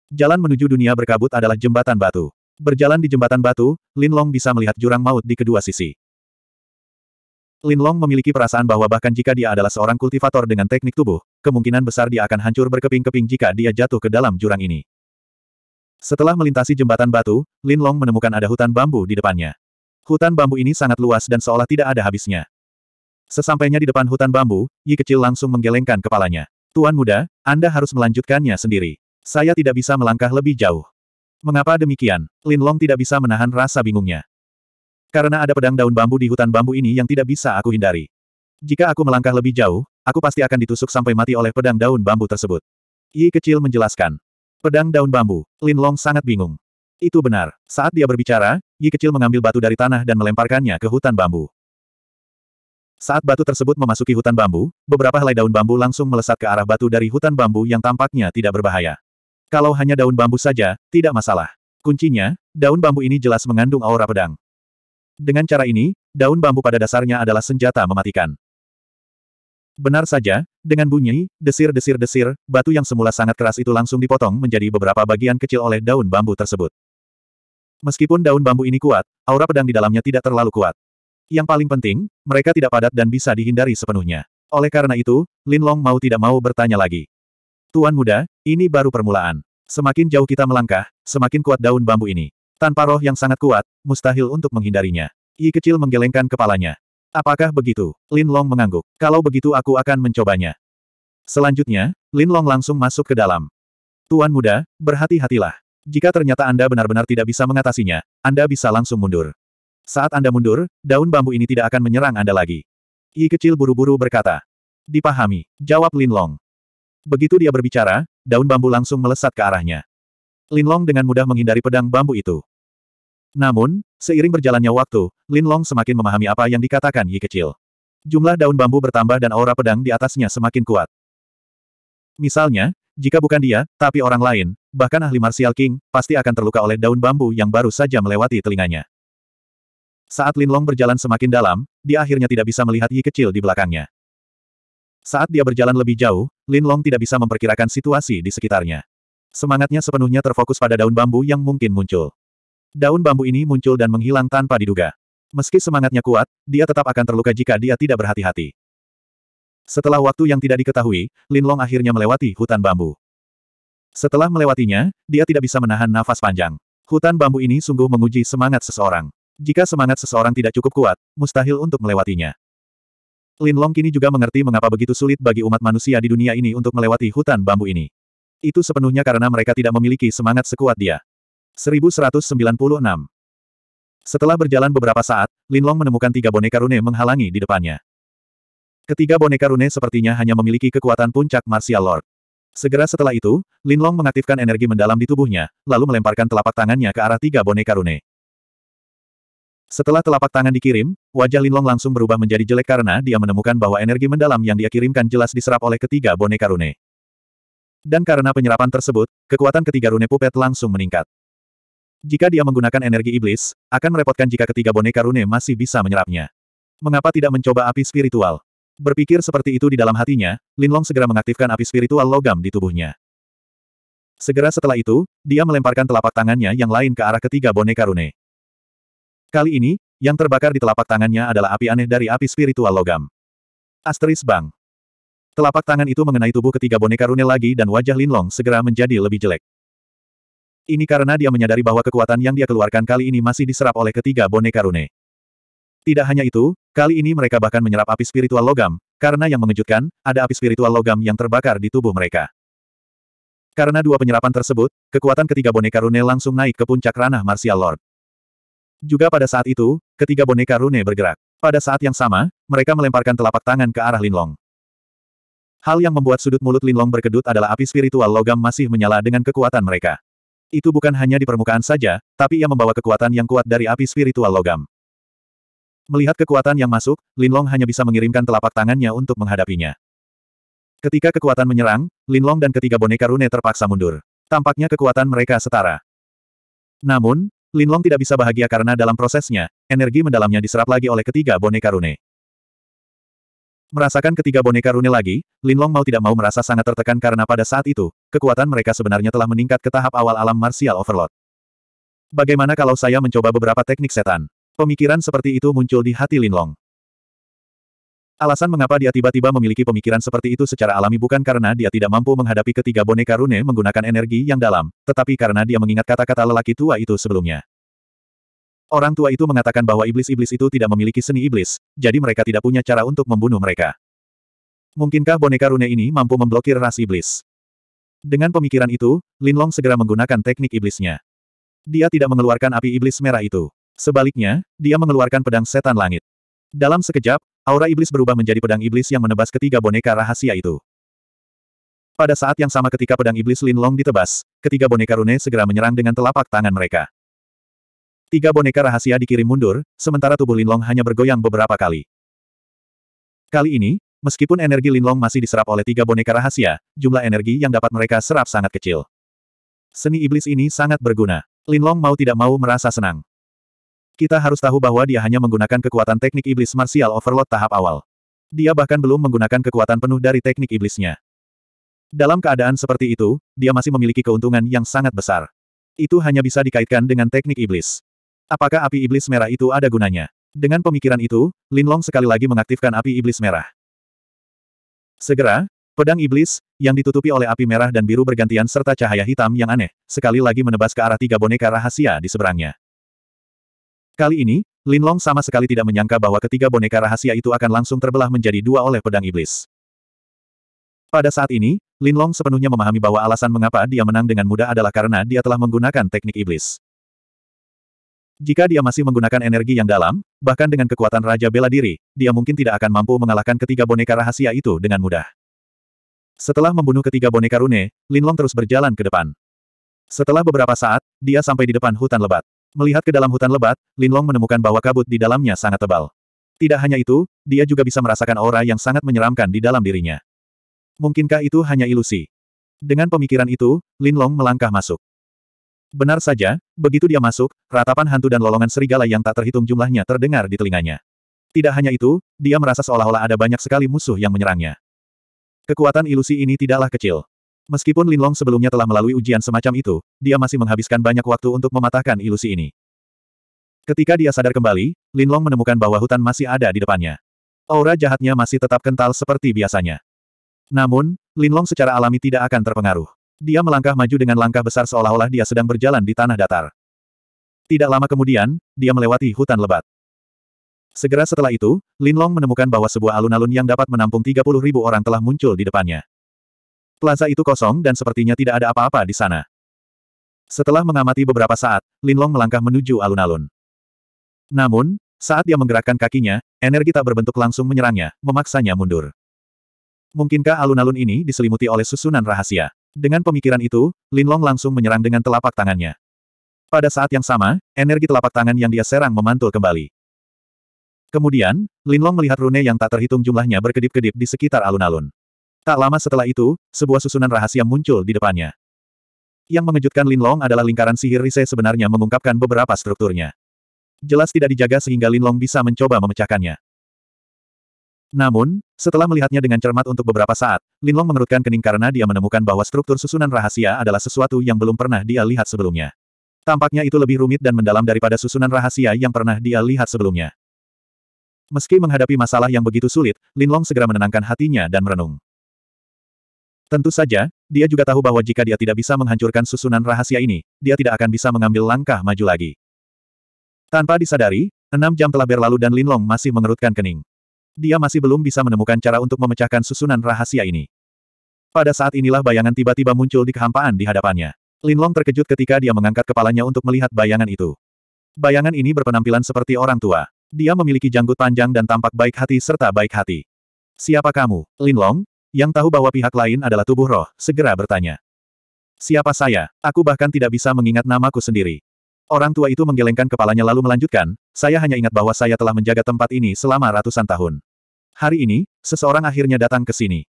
Jalan menuju dunia berkabut adalah jembatan batu. Berjalan di jembatan batu, Lin Long bisa melihat jurang maut di kedua sisi. Lin Long memiliki perasaan bahwa bahkan jika dia adalah seorang kultivator dengan teknik tubuh, kemungkinan besar dia akan hancur berkeping-keping jika dia jatuh ke dalam jurang ini. Setelah melintasi jembatan batu, Lin Long menemukan ada hutan bambu di depannya. Hutan bambu ini sangat luas dan seolah tidak ada habisnya. Sesampainya di depan hutan bambu, Yi kecil langsung menggelengkan kepalanya. Tuan muda, Anda harus melanjutkannya sendiri. Saya tidak bisa melangkah lebih jauh. Mengapa demikian? Lin Long tidak bisa menahan rasa bingungnya. Karena ada pedang daun bambu di hutan bambu ini yang tidak bisa aku hindari. Jika aku melangkah lebih jauh, aku pasti akan ditusuk sampai mati oleh pedang daun bambu tersebut. Yi kecil menjelaskan. Pedang daun bambu, Lin Long sangat bingung. Itu benar. Saat dia berbicara, Yi kecil mengambil batu dari tanah dan melemparkannya ke hutan bambu. Saat batu tersebut memasuki hutan bambu, beberapa helai daun bambu langsung melesat ke arah batu dari hutan bambu yang tampaknya tidak berbahaya. Kalau hanya daun bambu saja, tidak masalah. Kuncinya, daun bambu ini jelas mengandung aura pedang. Dengan cara ini, daun bambu pada dasarnya adalah senjata mematikan. Benar saja, dengan bunyi, desir-desir-desir, batu yang semula sangat keras itu langsung dipotong menjadi beberapa bagian kecil oleh daun bambu tersebut. Meskipun daun bambu ini kuat, aura pedang di dalamnya tidak terlalu kuat. Yang paling penting, mereka tidak padat dan bisa dihindari sepenuhnya. Oleh karena itu, Lin Long mau tidak mau bertanya lagi. Tuan muda, ini baru permulaan. Semakin jauh kita melangkah, semakin kuat daun bambu ini. Tanpa roh yang sangat kuat, mustahil untuk menghindarinya. Yi kecil menggelengkan kepalanya. Apakah begitu? Lin Long mengangguk. Kalau begitu aku akan mencobanya. Selanjutnya, Lin Long langsung masuk ke dalam. Tuan muda, berhati-hatilah. Jika ternyata Anda benar-benar tidak bisa mengatasinya, Anda bisa langsung mundur. Saat Anda mundur, daun bambu ini tidak akan menyerang Anda lagi. I kecil buru-buru berkata. Dipahami, jawab Lin Long. Begitu dia berbicara, daun bambu langsung melesat ke arahnya. Lin Long dengan mudah menghindari pedang bambu itu. Namun, seiring berjalannya waktu, Lin Long semakin memahami apa yang dikatakan Yi kecil. Jumlah daun bambu bertambah dan aura pedang di atasnya semakin kuat. Misalnya, jika bukan dia, tapi orang lain, bahkan ahli martial king, pasti akan terluka oleh daun bambu yang baru saja melewati telinganya. Saat Lin Long berjalan semakin dalam, dia akhirnya tidak bisa melihat Yi kecil di belakangnya. Saat dia berjalan lebih jauh, Lin Long tidak bisa memperkirakan situasi di sekitarnya. Semangatnya sepenuhnya terfokus pada daun bambu yang mungkin muncul. Daun bambu ini muncul dan menghilang tanpa diduga. Meski semangatnya kuat, dia tetap akan terluka jika dia tidak berhati-hati. Setelah waktu yang tidak diketahui, Lin Long akhirnya melewati hutan bambu. Setelah melewatinya, dia tidak bisa menahan nafas panjang. Hutan bambu ini sungguh menguji semangat seseorang. Jika semangat seseorang tidak cukup kuat, mustahil untuk melewatinya. Lin Long kini juga mengerti mengapa begitu sulit bagi umat manusia di dunia ini untuk melewati hutan bambu ini. Itu sepenuhnya karena mereka tidak memiliki semangat sekuat dia. 1196 Setelah berjalan beberapa saat, Lin Long menemukan tiga boneka rune menghalangi di depannya. Ketiga boneka rune sepertinya hanya memiliki kekuatan puncak martial lord. Segera setelah itu, Lin Long mengaktifkan energi mendalam di tubuhnya, lalu melemparkan telapak tangannya ke arah tiga boneka rune. Setelah telapak tangan dikirim, wajah Linlong langsung berubah menjadi jelek karena dia menemukan bahwa energi mendalam yang dia kirimkan jelas diserap oleh ketiga boneka rune. Dan karena penyerapan tersebut, kekuatan ketiga rune pupet langsung meningkat. Jika dia menggunakan energi iblis, akan merepotkan jika ketiga boneka rune masih bisa menyerapnya. Mengapa tidak mencoba api spiritual? Berpikir seperti itu di dalam hatinya, Linlong segera mengaktifkan api spiritual logam di tubuhnya. Segera setelah itu, dia melemparkan telapak tangannya yang lain ke arah ketiga boneka rune. Kali ini, yang terbakar di telapak tangannya adalah api aneh dari api spiritual logam. Asteris Bang. Telapak tangan itu mengenai tubuh ketiga boneka Rune lagi dan wajah Linlong segera menjadi lebih jelek. Ini karena dia menyadari bahwa kekuatan yang dia keluarkan kali ini masih diserap oleh ketiga boneka Rune. Tidak hanya itu, kali ini mereka bahkan menyerap api spiritual logam, karena yang mengejutkan, ada api spiritual logam yang terbakar di tubuh mereka. Karena dua penyerapan tersebut, kekuatan ketiga boneka Rune langsung naik ke puncak ranah Martial Lord. Juga pada saat itu, ketiga boneka rune bergerak. Pada saat yang sama, mereka melemparkan telapak tangan ke arah Linlong. Hal yang membuat sudut mulut Linlong berkedut adalah api spiritual logam masih menyala dengan kekuatan mereka. Itu bukan hanya di permukaan saja, tapi ia membawa kekuatan yang kuat dari api spiritual logam. Melihat kekuatan yang masuk, Linlong hanya bisa mengirimkan telapak tangannya untuk menghadapinya. Ketika kekuatan menyerang, Linlong dan ketiga boneka rune terpaksa mundur. Tampaknya kekuatan mereka setara. Namun, Linlong tidak bisa bahagia karena dalam prosesnya, energi mendalamnya diserap lagi oleh ketiga boneka rune. Merasakan ketiga boneka rune lagi, Linlong mau tidak mau merasa sangat tertekan karena pada saat itu, kekuatan mereka sebenarnya telah meningkat ke tahap awal alam martial overload. Bagaimana kalau saya mencoba beberapa teknik setan? Pemikiran seperti itu muncul di hati Linlong. Alasan mengapa dia tiba-tiba memiliki pemikiran seperti itu secara alami bukan karena dia tidak mampu menghadapi ketiga boneka rune menggunakan energi yang dalam, tetapi karena dia mengingat kata-kata lelaki tua itu sebelumnya. Orang tua itu mengatakan bahwa iblis-iblis itu tidak memiliki seni iblis, jadi mereka tidak punya cara untuk membunuh mereka. Mungkinkah boneka rune ini mampu memblokir ras iblis? Dengan pemikiran itu, Lin Long segera menggunakan teknik iblisnya. Dia tidak mengeluarkan api iblis merah itu. Sebaliknya, dia mengeluarkan pedang setan langit. Dalam sekejap, Aura iblis berubah menjadi pedang iblis yang menebas ketiga boneka rahasia itu. Pada saat yang sama ketika pedang iblis Lin Long ditebas, ketiga boneka rune segera menyerang dengan telapak tangan mereka. Tiga boneka rahasia dikirim mundur, sementara tubuh Lin Long hanya bergoyang beberapa kali. Kali ini, meskipun energi Lin Long masih diserap oleh tiga boneka rahasia, jumlah energi yang dapat mereka serap sangat kecil. Seni iblis ini sangat berguna. Lin Long mau tidak mau merasa senang. Kita harus tahu bahwa dia hanya menggunakan kekuatan teknik iblis martial overload tahap awal. Dia bahkan belum menggunakan kekuatan penuh dari teknik iblisnya. Dalam keadaan seperti itu, dia masih memiliki keuntungan yang sangat besar. Itu hanya bisa dikaitkan dengan teknik iblis. Apakah api iblis merah itu ada gunanya? Dengan pemikiran itu, Lin Long sekali lagi mengaktifkan api iblis merah. Segera, pedang iblis, yang ditutupi oleh api merah dan biru bergantian serta cahaya hitam yang aneh, sekali lagi menebas ke arah tiga boneka rahasia di seberangnya. Kali ini, Linlong sama sekali tidak menyangka bahwa ketiga boneka rahasia itu akan langsung terbelah menjadi dua oleh pedang iblis. Pada saat ini, Linlong sepenuhnya memahami bahwa alasan mengapa dia menang dengan mudah adalah karena dia telah menggunakan teknik iblis. Jika dia masih menggunakan energi yang dalam, bahkan dengan kekuatan Raja Bela Diri, dia mungkin tidak akan mampu mengalahkan ketiga boneka rahasia itu dengan mudah. Setelah membunuh ketiga boneka rune, Linlong terus berjalan ke depan. Setelah beberapa saat, dia sampai di depan hutan lebat. Melihat ke dalam hutan lebat, Linlong menemukan bahwa kabut di dalamnya sangat tebal. Tidak hanya itu, dia juga bisa merasakan aura yang sangat menyeramkan di dalam dirinya. Mungkinkah itu hanya ilusi? Dengan pemikiran itu, Linlong melangkah masuk. Benar saja, begitu dia masuk, ratapan hantu dan lolongan serigala yang tak terhitung jumlahnya terdengar di telinganya. Tidak hanya itu, dia merasa seolah-olah ada banyak sekali musuh yang menyerangnya. Kekuatan ilusi ini tidaklah kecil. Meskipun Linlong sebelumnya telah melalui ujian semacam itu, dia masih menghabiskan banyak waktu untuk mematahkan ilusi ini. Ketika dia sadar kembali, Linlong menemukan bahwa hutan masih ada di depannya. Aura jahatnya masih tetap kental seperti biasanya. Namun, Linlong secara alami tidak akan terpengaruh. Dia melangkah maju dengan langkah besar seolah-olah dia sedang berjalan di tanah datar. Tidak lama kemudian, dia melewati hutan lebat. Segera setelah itu, Linlong menemukan bahwa sebuah alun-alun yang dapat menampung 30.000 ribu orang telah muncul di depannya. Plaza itu kosong dan sepertinya tidak ada apa-apa di sana. Setelah mengamati beberapa saat, Linlong melangkah menuju alun-alun. Namun, saat dia menggerakkan kakinya, energi tak berbentuk langsung menyerangnya, memaksanya mundur. Mungkinkah alun-alun ini diselimuti oleh susunan rahasia? Dengan pemikiran itu, Linlong langsung menyerang dengan telapak tangannya. Pada saat yang sama, energi telapak tangan yang dia serang memantul kembali. Kemudian, Linlong melihat rune yang tak terhitung jumlahnya berkedip-kedip di sekitar alun-alun. Tak lama setelah itu, sebuah susunan rahasia muncul di depannya. Yang mengejutkan Linlong adalah lingkaran sihir Rise sebenarnya mengungkapkan beberapa strukturnya. Jelas tidak dijaga sehingga Linlong bisa mencoba memecahkannya. Namun, setelah melihatnya dengan cermat untuk beberapa saat, Linlong mengerutkan kening karena dia menemukan bahwa struktur susunan rahasia adalah sesuatu yang belum pernah dia lihat sebelumnya. Tampaknya itu lebih rumit dan mendalam daripada susunan rahasia yang pernah dia lihat sebelumnya. Meski menghadapi masalah yang begitu sulit, Linlong segera menenangkan hatinya dan merenung. Tentu saja, dia juga tahu bahwa jika dia tidak bisa menghancurkan susunan rahasia ini, dia tidak akan bisa mengambil langkah maju lagi. Tanpa disadari, enam jam telah berlalu dan Linlong masih mengerutkan kening. Dia masih belum bisa menemukan cara untuk memecahkan susunan rahasia ini. Pada saat inilah bayangan tiba-tiba muncul di kehampaan di hadapannya. Linlong terkejut ketika dia mengangkat kepalanya untuk melihat bayangan itu. Bayangan ini berpenampilan seperti orang tua. Dia memiliki janggut panjang dan tampak baik hati serta baik hati. Siapa kamu, Linlong? yang tahu bahwa pihak lain adalah tubuh roh, segera bertanya. Siapa saya? Aku bahkan tidak bisa mengingat namaku sendiri. Orang tua itu menggelengkan kepalanya lalu melanjutkan, saya hanya ingat bahwa saya telah menjaga tempat ini selama ratusan tahun. Hari ini, seseorang akhirnya datang ke sini.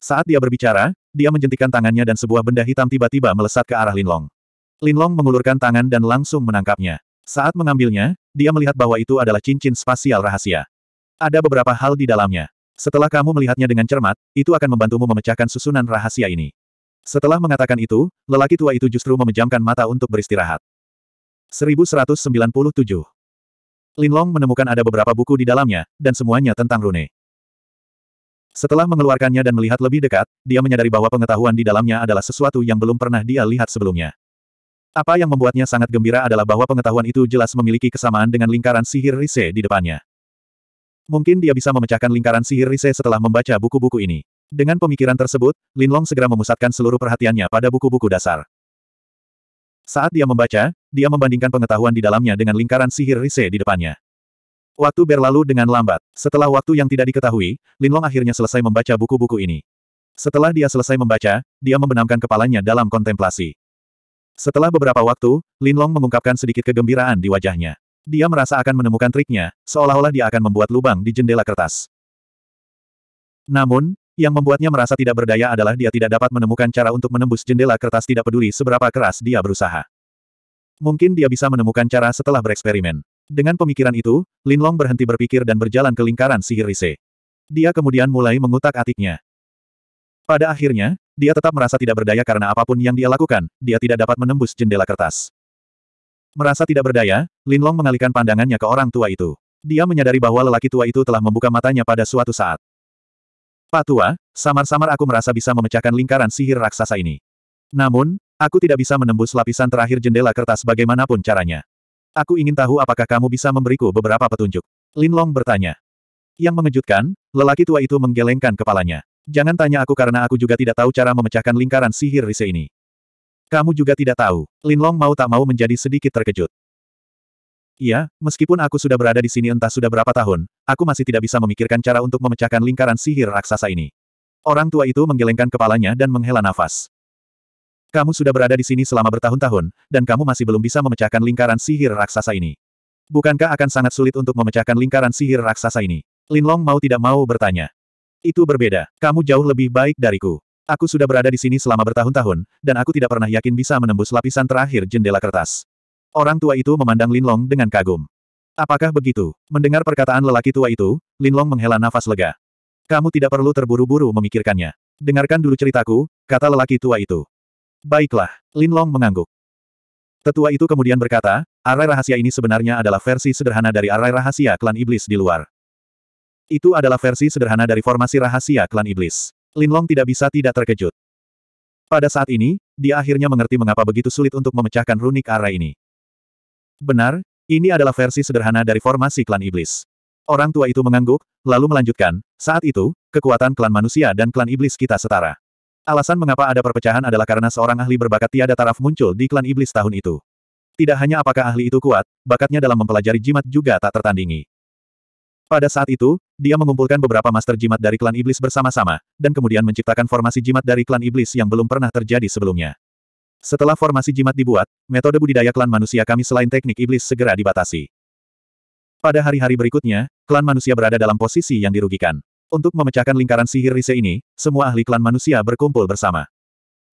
Saat dia berbicara, dia menjentikan tangannya dan sebuah benda hitam tiba-tiba melesat ke arah Linlong. Linlong mengulurkan tangan dan langsung menangkapnya. Saat mengambilnya, dia melihat bahwa itu adalah cincin spasial rahasia. Ada beberapa hal di dalamnya. Setelah kamu melihatnya dengan cermat, itu akan membantumu memecahkan susunan rahasia ini. Setelah mengatakan itu, lelaki tua itu justru memejamkan mata untuk beristirahat. 1197 Linlong menemukan ada beberapa buku di dalamnya, dan semuanya tentang rune. Setelah mengeluarkannya dan melihat lebih dekat, dia menyadari bahwa pengetahuan di dalamnya adalah sesuatu yang belum pernah dia lihat sebelumnya. Apa yang membuatnya sangat gembira adalah bahwa pengetahuan itu jelas memiliki kesamaan dengan lingkaran sihir Rise di depannya. Mungkin dia bisa memecahkan lingkaran sihir Rise setelah membaca buku-buku ini. Dengan pemikiran tersebut, Linlong segera memusatkan seluruh perhatiannya pada buku-buku dasar. Saat dia membaca, dia membandingkan pengetahuan di dalamnya dengan lingkaran sihir Rise di depannya. Waktu berlalu dengan lambat. Setelah waktu yang tidak diketahui, Linlong akhirnya selesai membaca buku-buku ini. Setelah dia selesai membaca, dia membenamkan kepalanya dalam kontemplasi. Setelah beberapa waktu, Linlong mengungkapkan sedikit kegembiraan di wajahnya. Dia merasa akan menemukan triknya, seolah-olah dia akan membuat lubang di jendela kertas. Namun, yang membuatnya merasa tidak berdaya adalah dia tidak dapat menemukan cara untuk menembus jendela kertas tidak peduli seberapa keras dia berusaha. Mungkin dia bisa menemukan cara setelah bereksperimen. Dengan pemikiran itu, Lin Long berhenti berpikir dan berjalan ke lingkaran sihir Rise. Dia kemudian mulai mengutak-atiknya. Pada akhirnya, dia tetap merasa tidak berdaya karena apapun yang dia lakukan, dia tidak dapat menembus jendela kertas. Merasa tidak berdaya, Linlong mengalihkan pandangannya ke orang tua itu. Dia menyadari bahwa lelaki tua itu telah membuka matanya pada suatu saat. Pak tua, samar-samar aku merasa bisa memecahkan lingkaran sihir raksasa ini. Namun, aku tidak bisa menembus lapisan terakhir jendela kertas bagaimanapun caranya. Aku ingin tahu apakah kamu bisa memberiku beberapa petunjuk. Linlong bertanya. Yang mengejutkan, lelaki tua itu menggelengkan kepalanya. Jangan tanya aku karena aku juga tidak tahu cara memecahkan lingkaran sihir rise ini. Kamu juga tidak tahu. Lin Long mau tak mau menjadi sedikit terkejut. Iya, meskipun aku sudah berada di sini entah sudah berapa tahun, aku masih tidak bisa memikirkan cara untuk memecahkan lingkaran sihir raksasa ini. Orang tua itu menggelengkan kepalanya dan menghela nafas. Kamu sudah berada di sini selama bertahun-tahun, dan kamu masih belum bisa memecahkan lingkaran sihir raksasa ini. Bukankah akan sangat sulit untuk memecahkan lingkaran sihir raksasa ini? Lin Long mau tidak mau bertanya. Itu berbeda, kamu jauh lebih baik dariku. Aku sudah berada di sini selama bertahun-tahun, dan aku tidak pernah yakin bisa menembus lapisan terakhir jendela kertas. Orang tua itu memandang Lin Long dengan kagum. Apakah begitu? Mendengar perkataan lelaki tua itu, Lin Long menghela nafas lega. Kamu tidak perlu terburu-buru memikirkannya. Dengarkan dulu ceritaku, kata lelaki tua itu. Baiklah, Lin Long mengangguk. Tetua itu kemudian berkata, arai rahasia ini sebenarnya adalah versi sederhana dari arai rahasia klan iblis di luar. Itu adalah versi sederhana dari formasi rahasia klan iblis. Linlong tidak bisa tidak terkejut. Pada saat ini, dia akhirnya mengerti mengapa begitu sulit untuk memecahkan runik arah ini. Benar, ini adalah versi sederhana dari formasi klan iblis. Orang tua itu mengangguk, lalu melanjutkan, saat itu, kekuatan klan manusia dan klan iblis kita setara. Alasan mengapa ada perpecahan adalah karena seorang ahli berbakat tiada taraf muncul di klan iblis tahun itu. Tidak hanya apakah ahli itu kuat, bakatnya dalam mempelajari jimat juga tak tertandingi. Pada saat itu, dia mengumpulkan beberapa master jimat dari klan iblis bersama-sama, dan kemudian menciptakan formasi jimat dari klan iblis yang belum pernah terjadi sebelumnya. Setelah formasi jimat dibuat, metode budidaya klan manusia kami selain teknik iblis segera dibatasi. Pada hari-hari berikutnya, klan manusia berada dalam posisi yang dirugikan. Untuk memecahkan lingkaran sihir Rise ini, semua ahli klan manusia berkumpul bersama.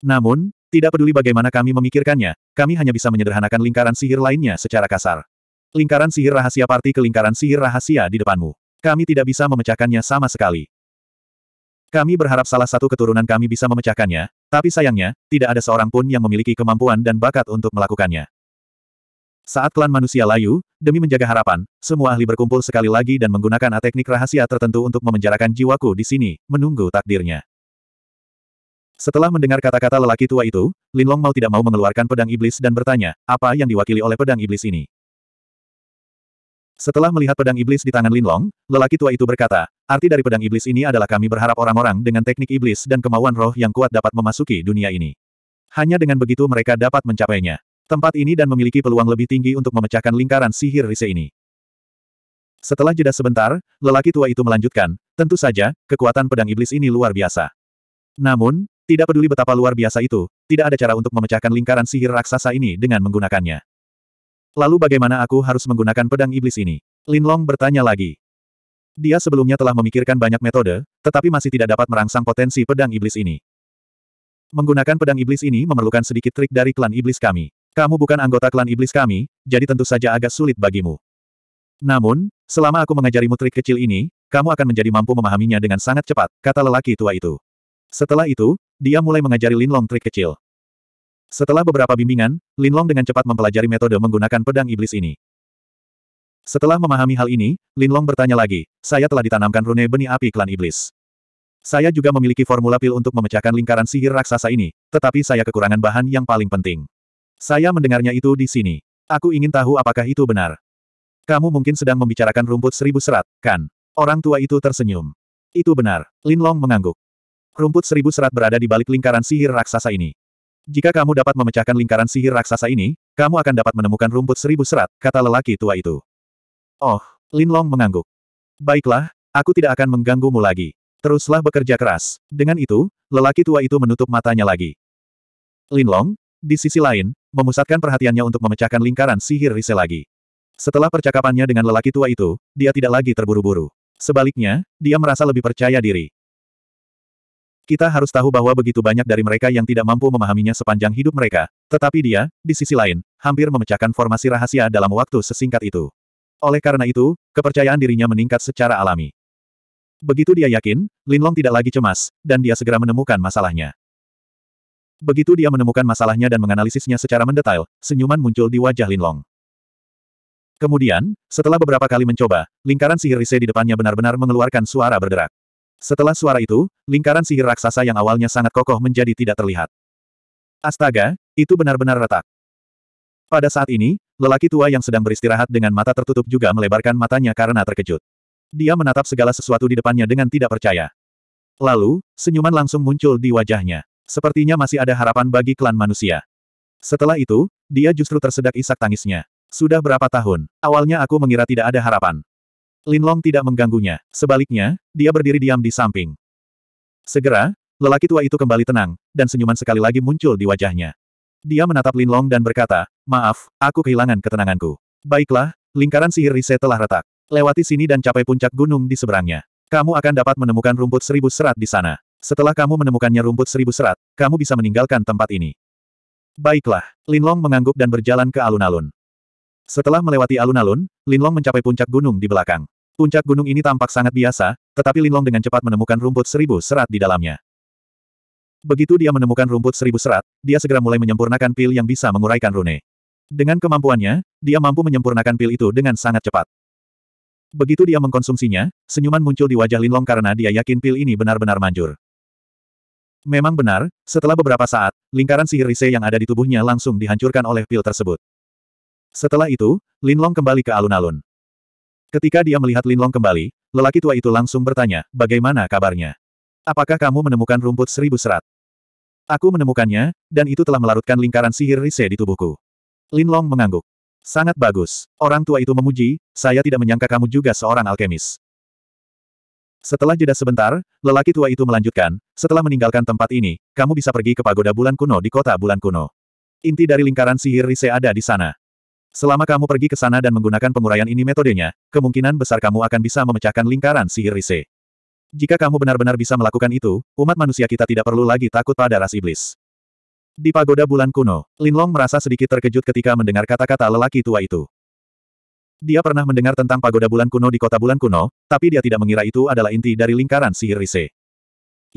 Namun, tidak peduli bagaimana kami memikirkannya, kami hanya bisa menyederhanakan lingkaran sihir lainnya secara kasar. Lingkaran sihir rahasia Parti ke lingkaran sihir rahasia di depanmu. Kami tidak bisa memecahkannya sama sekali. Kami berharap salah satu keturunan kami bisa memecahkannya, tapi sayangnya, tidak ada seorang pun yang memiliki kemampuan dan bakat untuk melakukannya. Saat klan manusia layu, demi menjaga harapan, semua ahli berkumpul sekali lagi dan menggunakan teknik rahasia tertentu untuk memenjarakan jiwaku di sini, menunggu takdirnya. Setelah mendengar kata-kata lelaki tua itu, Linlong mau tidak mau mengeluarkan pedang iblis dan bertanya, apa yang diwakili oleh pedang iblis ini? Setelah melihat pedang iblis di tangan Linlong, lelaki tua itu berkata, arti dari pedang iblis ini adalah kami berharap orang-orang dengan teknik iblis dan kemauan roh yang kuat dapat memasuki dunia ini. Hanya dengan begitu mereka dapat mencapainya. Tempat ini dan memiliki peluang lebih tinggi untuk memecahkan lingkaran sihir rise ini. Setelah jeda sebentar, lelaki tua itu melanjutkan, tentu saja, kekuatan pedang iblis ini luar biasa. Namun, tidak peduli betapa luar biasa itu, tidak ada cara untuk memecahkan lingkaran sihir raksasa ini dengan menggunakannya. Lalu bagaimana aku harus menggunakan pedang iblis ini? Linlong bertanya lagi. Dia sebelumnya telah memikirkan banyak metode, tetapi masih tidak dapat merangsang potensi pedang iblis ini. Menggunakan pedang iblis ini memerlukan sedikit trik dari klan iblis kami. Kamu bukan anggota klan iblis kami, jadi tentu saja agak sulit bagimu. Namun, selama aku mengajarimu trik kecil ini, kamu akan menjadi mampu memahaminya dengan sangat cepat, kata lelaki tua itu. Setelah itu, dia mulai mengajari Linlong trik kecil. Setelah beberapa bimbingan, Linlong dengan cepat mempelajari metode menggunakan pedang iblis ini. Setelah memahami hal ini, Linlong bertanya lagi, saya telah ditanamkan rune benih api klan iblis. Saya juga memiliki formula pil untuk memecahkan lingkaran sihir raksasa ini, tetapi saya kekurangan bahan yang paling penting. Saya mendengarnya itu di sini. Aku ingin tahu apakah itu benar. Kamu mungkin sedang membicarakan rumput seribu serat, kan? Orang tua itu tersenyum. Itu benar. Linlong mengangguk. Rumput seribu serat berada di balik lingkaran sihir raksasa ini. Jika kamu dapat memecahkan lingkaran sihir raksasa ini, kamu akan dapat menemukan rumput seribu serat, kata lelaki tua itu. Oh, Lin Long mengangguk. Baiklah, aku tidak akan mengganggumu lagi. Teruslah bekerja keras. Dengan itu, lelaki tua itu menutup matanya lagi. Lin Long, di sisi lain, memusatkan perhatiannya untuk memecahkan lingkaran sihir Rise lagi. Setelah percakapannya dengan lelaki tua itu, dia tidak lagi terburu-buru. Sebaliknya, dia merasa lebih percaya diri. Kita harus tahu bahwa begitu banyak dari mereka yang tidak mampu memahaminya sepanjang hidup mereka, tetapi dia, di sisi lain, hampir memecahkan formasi rahasia dalam waktu sesingkat itu. Oleh karena itu, kepercayaan dirinya meningkat secara alami. Begitu dia yakin, Lin Long tidak lagi cemas, dan dia segera menemukan masalahnya. Begitu dia menemukan masalahnya dan menganalisisnya secara mendetail, senyuman muncul di wajah Lin Long. Kemudian, setelah beberapa kali mencoba, lingkaran sihir Rise di depannya benar-benar mengeluarkan suara berderak. Setelah suara itu, lingkaran sihir raksasa yang awalnya sangat kokoh menjadi tidak terlihat. Astaga, itu benar-benar retak. Pada saat ini, lelaki tua yang sedang beristirahat dengan mata tertutup juga melebarkan matanya karena terkejut. Dia menatap segala sesuatu di depannya dengan tidak percaya. Lalu, senyuman langsung muncul di wajahnya. Sepertinya masih ada harapan bagi klan manusia. Setelah itu, dia justru tersedak isak tangisnya. Sudah berapa tahun, awalnya aku mengira tidak ada harapan. Linlong tidak mengganggunya. Sebaliknya, dia berdiri diam di samping. Segera, lelaki tua itu kembali tenang, dan senyuman sekali lagi muncul di wajahnya. Dia menatap Linlong dan berkata, Maaf, aku kehilangan ketenanganku. Baiklah, lingkaran sihir Rise telah retak. Lewati sini dan capai puncak gunung di seberangnya. Kamu akan dapat menemukan rumput seribu serat di sana. Setelah kamu menemukannya rumput seribu serat, kamu bisa meninggalkan tempat ini. Baiklah, Linlong mengangguk dan berjalan ke alun-alun. Setelah melewati alun-alun, Linlong mencapai puncak gunung di belakang. Puncak gunung ini tampak sangat biasa, tetapi Linlong dengan cepat menemukan rumput seribu serat di dalamnya. Begitu dia menemukan rumput seribu serat, dia segera mulai menyempurnakan pil yang bisa menguraikan rune. Dengan kemampuannya, dia mampu menyempurnakan pil itu dengan sangat cepat. Begitu dia mengkonsumsinya, senyuman muncul di wajah Linlong karena dia yakin pil ini benar-benar manjur. Memang benar, setelah beberapa saat, lingkaran sihir Rise yang ada di tubuhnya langsung dihancurkan oleh pil tersebut. Setelah itu, Linlong kembali ke alun-alun. Ketika dia melihat Linlong kembali, lelaki tua itu langsung bertanya, bagaimana kabarnya? Apakah kamu menemukan rumput seribu serat? Aku menemukannya, dan itu telah melarutkan lingkaran sihir Rise di tubuhku. Linlong mengangguk. Sangat bagus. Orang tua itu memuji, saya tidak menyangka kamu juga seorang alkemis. Setelah jeda sebentar, lelaki tua itu melanjutkan, setelah meninggalkan tempat ini, kamu bisa pergi ke pagoda bulan kuno di kota bulan kuno. Inti dari lingkaran sihir Rise ada di sana. Selama kamu pergi ke sana dan menggunakan penguraian ini metodenya, kemungkinan besar kamu akan bisa memecahkan lingkaran sihir Rise. Jika kamu benar-benar bisa melakukan itu, umat manusia kita tidak perlu lagi takut pada ras iblis. Di pagoda bulan kuno, Lin Long merasa sedikit terkejut ketika mendengar kata-kata lelaki tua itu. Dia pernah mendengar tentang pagoda bulan kuno di kota bulan kuno, tapi dia tidak mengira itu adalah inti dari lingkaran sihir Rise.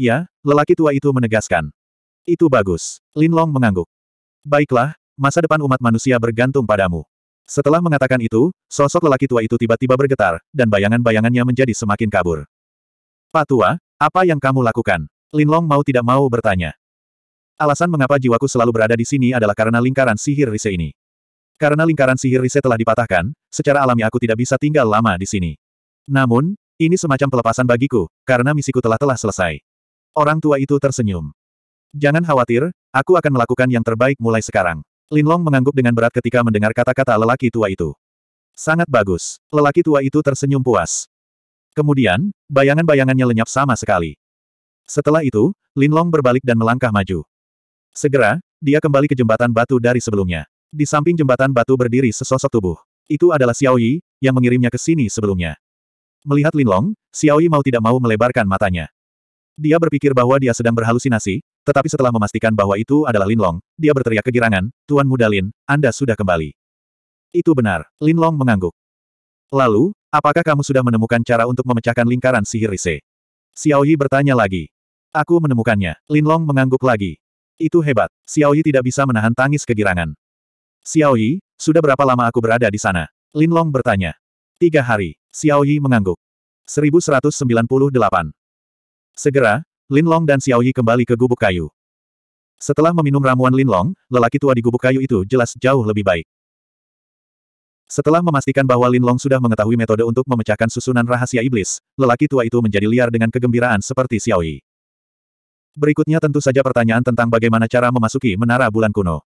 Ya, lelaki tua itu menegaskan. Itu bagus. Lin Long mengangguk. Baiklah, masa depan umat manusia bergantung padamu. Setelah mengatakan itu, sosok lelaki tua itu tiba-tiba bergetar, dan bayangan-bayangannya menjadi semakin kabur. Pak tua, apa yang kamu lakukan? Linlong mau tidak mau bertanya. Alasan mengapa jiwaku selalu berada di sini adalah karena lingkaran sihir rise ini. Karena lingkaran sihir rise telah dipatahkan, secara alami aku tidak bisa tinggal lama di sini. Namun, ini semacam pelepasan bagiku, karena misiku telah telah selesai. Orang tua itu tersenyum. Jangan khawatir, aku akan melakukan yang terbaik mulai sekarang. Linlong mengangguk dengan berat ketika mendengar kata-kata lelaki tua itu. Sangat bagus. Lelaki tua itu tersenyum puas. Kemudian, bayangan-bayangannya lenyap sama sekali. Setelah itu, Linlong berbalik dan melangkah maju. Segera, dia kembali ke jembatan batu dari sebelumnya. Di samping jembatan batu berdiri sesosok tubuh. Itu adalah Xiao Yi, yang mengirimnya ke sini sebelumnya. Melihat Linlong, Xiao Yi mau tidak mau melebarkan matanya. Dia berpikir bahwa dia sedang berhalusinasi, tetapi setelah memastikan bahwa itu adalah Linlong, dia berteriak kegirangan, Tuan Muda Lin, Anda sudah kembali. Itu benar, Linlong mengangguk. Lalu, apakah kamu sudah menemukan cara untuk memecahkan lingkaran sihir Rise? Yi bertanya lagi. Aku menemukannya, Linlong mengangguk lagi. Itu hebat, Xiao Yi tidak bisa menahan tangis kegirangan. Xiao Yi, sudah berapa lama aku berada di sana? Linlong bertanya. Tiga hari, Xiao Yi mengangguk. 1198. Segera, Lin Long dan Xiaoyi kembali ke gubuk kayu. Setelah meminum ramuan Lin Long, lelaki tua di gubuk kayu itu jelas jauh lebih baik. Setelah memastikan bahwa Lin Long sudah mengetahui metode untuk memecahkan susunan rahasia iblis, lelaki tua itu menjadi liar dengan kegembiraan seperti Xiaoyi. Berikutnya tentu saja pertanyaan tentang bagaimana cara memasuki Menara Bulan Kuno.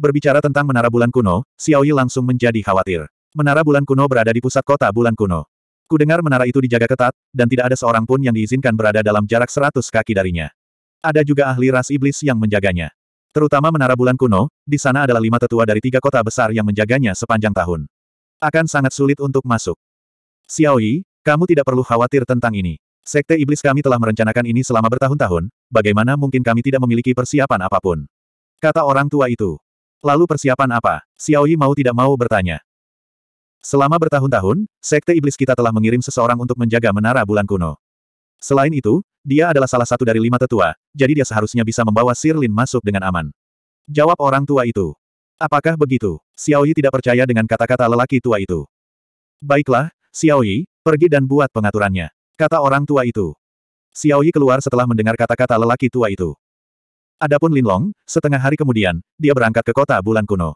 Berbicara tentang Menara Bulan Kuno, Xiaoyi langsung menjadi khawatir. Menara Bulan Kuno berada di pusat kota Bulan Kuno. Kudengar menara itu dijaga ketat, dan tidak ada seorang pun yang diizinkan berada dalam jarak seratus kaki darinya. Ada juga ahli ras iblis yang menjaganya. Terutama menara bulan kuno, di sana adalah lima tetua dari tiga kota besar yang menjaganya sepanjang tahun. Akan sangat sulit untuk masuk. Xiao Yi, kamu tidak perlu khawatir tentang ini. Sekte iblis kami telah merencanakan ini selama bertahun-tahun, bagaimana mungkin kami tidak memiliki persiapan apapun? Kata orang tua itu. Lalu persiapan apa? Xiao Yi mau tidak mau bertanya. Selama bertahun-tahun, Sekte Iblis kita telah mengirim seseorang untuk menjaga Menara Bulan Kuno. Selain itu, dia adalah salah satu dari lima tetua, jadi dia seharusnya bisa membawa Sirlin masuk dengan aman. Jawab orang tua itu. Apakah begitu? Xiaoyi tidak percaya dengan kata-kata lelaki tua itu. Baiklah, Xiaoyi, pergi dan buat pengaturannya. Kata orang tua itu. Xiaoyi keluar setelah mendengar kata-kata lelaki tua itu. Adapun Linlong, setengah hari kemudian, dia berangkat ke kota bulan kuno.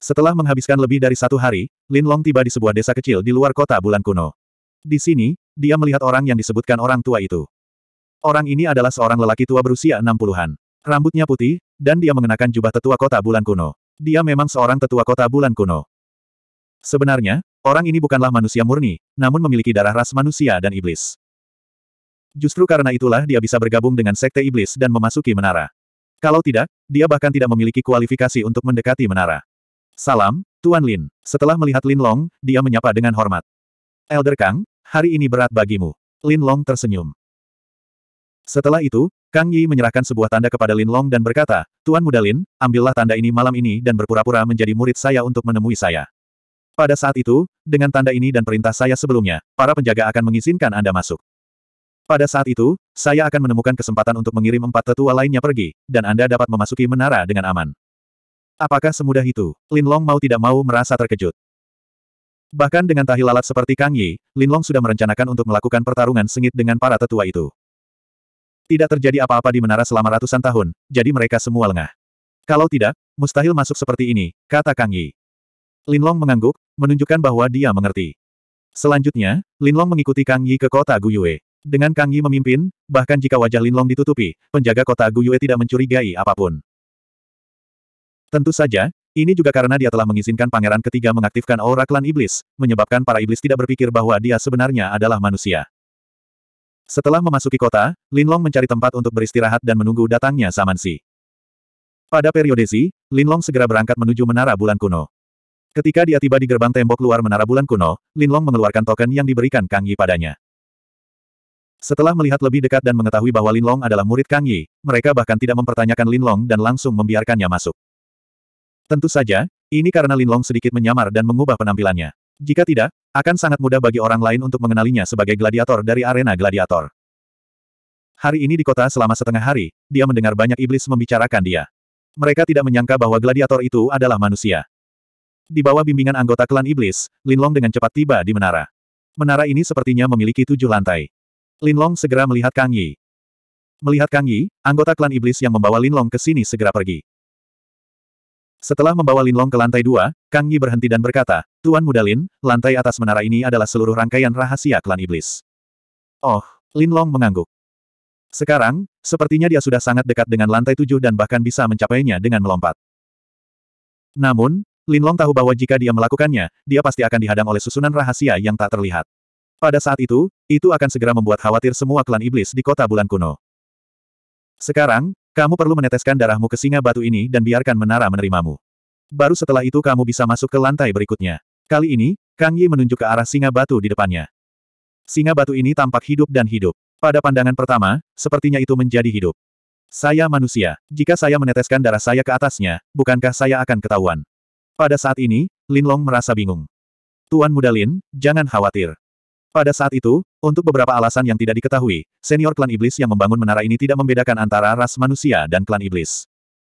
Setelah menghabiskan lebih dari satu hari, Lin Long tiba di sebuah desa kecil di luar kota bulan kuno. Di sini, dia melihat orang yang disebutkan orang tua itu. Orang ini adalah seorang lelaki tua berusia enam puluhan, Rambutnya putih, dan dia mengenakan jubah tetua kota bulan kuno. Dia memang seorang tetua kota bulan kuno. Sebenarnya, orang ini bukanlah manusia murni, namun memiliki darah ras manusia dan iblis. Justru karena itulah dia bisa bergabung dengan sekte iblis dan memasuki menara. Kalau tidak, dia bahkan tidak memiliki kualifikasi untuk mendekati menara. Salam, Tuan Lin. Setelah melihat Lin Long, dia menyapa dengan hormat. Elder Kang, hari ini berat bagimu. Lin Long tersenyum. Setelah itu, Kang Yi menyerahkan sebuah tanda kepada Lin Long dan berkata, Tuan Muda Lin, ambillah tanda ini malam ini dan berpura-pura menjadi murid saya untuk menemui saya. Pada saat itu, dengan tanda ini dan perintah saya sebelumnya, para penjaga akan mengizinkan Anda masuk. Pada saat itu, saya akan menemukan kesempatan untuk mengirim empat tetua lainnya pergi, dan Anda dapat memasuki menara dengan aman. Apakah semudah itu? Linlong mau tidak mau merasa terkejut. Bahkan dengan tahi lalat seperti Kang Yi, Linlong sudah merencanakan untuk melakukan pertarungan sengit dengan para tetua itu. Tidak terjadi apa-apa di menara selama ratusan tahun, jadi mereka semua lengah. Kalau tidak, mustahil masuk seperti ini, kata Kang Yi. Linlong mengangguk, menunjukkan bahwa dia mengerti. Selanjutnya, Linlong mengikuti Kang Yi ke kota Guyue. Dengan Kang Yi memimpin, bahkan jika wajah Linlong ditutupi, penjaga kota Guyue tidak mencurigai apapun. Tentu saja, ini juga karena dia telah mengizinkan pangeran ketiga mengaktifkan aura klan iblis, menyebabkan para iblis tidak berpikir bahwa dia sebenarnya adalah manusia. Setelah memasuki kota, Linlong mencari tempat untuk beristirahat dan menunggu datangnya Samansi. Pada periode Z, Linlong segera berangkat menuju Menara Bulan Kuno. Ketika dia tiba di gerbang tembok luar Menara Bulan Kuno, Linlong mengeluarkan token yang diberikan Kang Yi padanya. Setelah melihat lebih dekat dan mengetahui bahwa Linlong adalah murid Kang Yi, mereka bahkan tidak mempertanyakan Linlong dan langsung membiarkannya masuk. Tentu saja, ini karena Linlong sedikit menyamar dan mengubah penampilannya. Jika tidak, akan sangat mudah bagi orang lain untuk mengenalinya sebagai gladiator dari arena gladiator. Hari ini di kota selama setengah hari, dia mendengar banyak iblis membicarakan dia. Mereka tidak menyangka bahwa gladiator itu adalah manusia. Di bawah bimbingan anggota klan iblis, Linlong dengan cepat tiba di menara. Menara ini sepertinya memiliki tujuh lantai. Linlong segera melihat Kang Yi. Melihat Kang Yi, anggota klan iblis yang membawa Linlong ke sini segera pergi. Setelah membawa Linlong ke lantai dua, Kang Yi berhenti dan berkata, Tuan Muda Lin, lantai atas menara ini adalah seluruh rangkaian rahasia klan iblis. Oh, Linlong mengangguk. Sekarang, sepertinya dia sudah sangat dekat dengan lantai tujuh dan bahkan bisa mencapainya dengan melompat. Namun, Linlong tahu bahwa jika dia melakukannya, dia pasti akan dihadang oleh susunan rahasia yang tak terlihat. Pada saat itu, itu akan segera membuat khawatir semua klan iblis di kota bulan kuno. Sekarang, kamu perlu meneteskan darahmu ke singa batu ini dan biarkan menara menerimamu. Baru setelah itu kamu bisa masuk ke lantai berikutnya. Kali ini, Kang Yi menunjuk ke arah singa batu di depannya. Singa batu ini tampak hidup dan hidup. Pada pandangan pertama, sepertinya itu menjadi hidup. Saya manusia. Jika saya meneteskan darah saya ke atasnya, bukankah saya akan ketahuan? Pada saat ini, Lin Long merasa bingung. Tuan Muda Lin, jangan khawatir. Pada saat itu, untuk beberapa alasan yang tidak diketahui, senior klan iblis yang membangun menara ini tidak membedakan antara ras manusia dan klan iblis.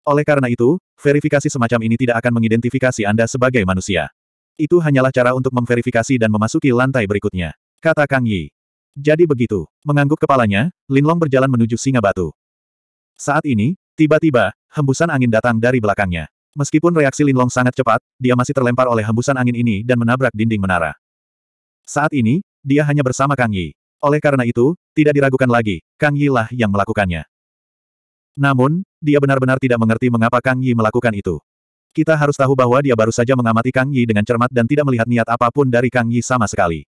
Oleh karena itu, verifikasi semacam ini tidak akan mengidentifikasi Anda sebagai manusia. Itu hanyalah cara untuk memverifikasi dan memasuki lantai berikutnya. Kata Kang Yi. Jadi begitu. Mengangguk kepalanya, Linlong berjalan menuju singa batu. Saat ini, tiba-tiba, hembusan angin datang dari belakangnya. Meskipun reaksi Linlong sangat cepat, dia masih terlempar oleh hembusan angin ini dan menabrak dinding menara. Saat ini, dia hanya bersama Kang Yi. Oleh karena itu, tidak diragukan lagi, Kang Yi lah yang melakukannya. Namun, dia benar-benar tidak mengerti mengapa Kang Yi melakukan itu. Kita harus tahu bahwa dia baru saja mengamati Kang Yi dengan cermat dan tidak melihat niat apapun dari Kang Yi sama sekali.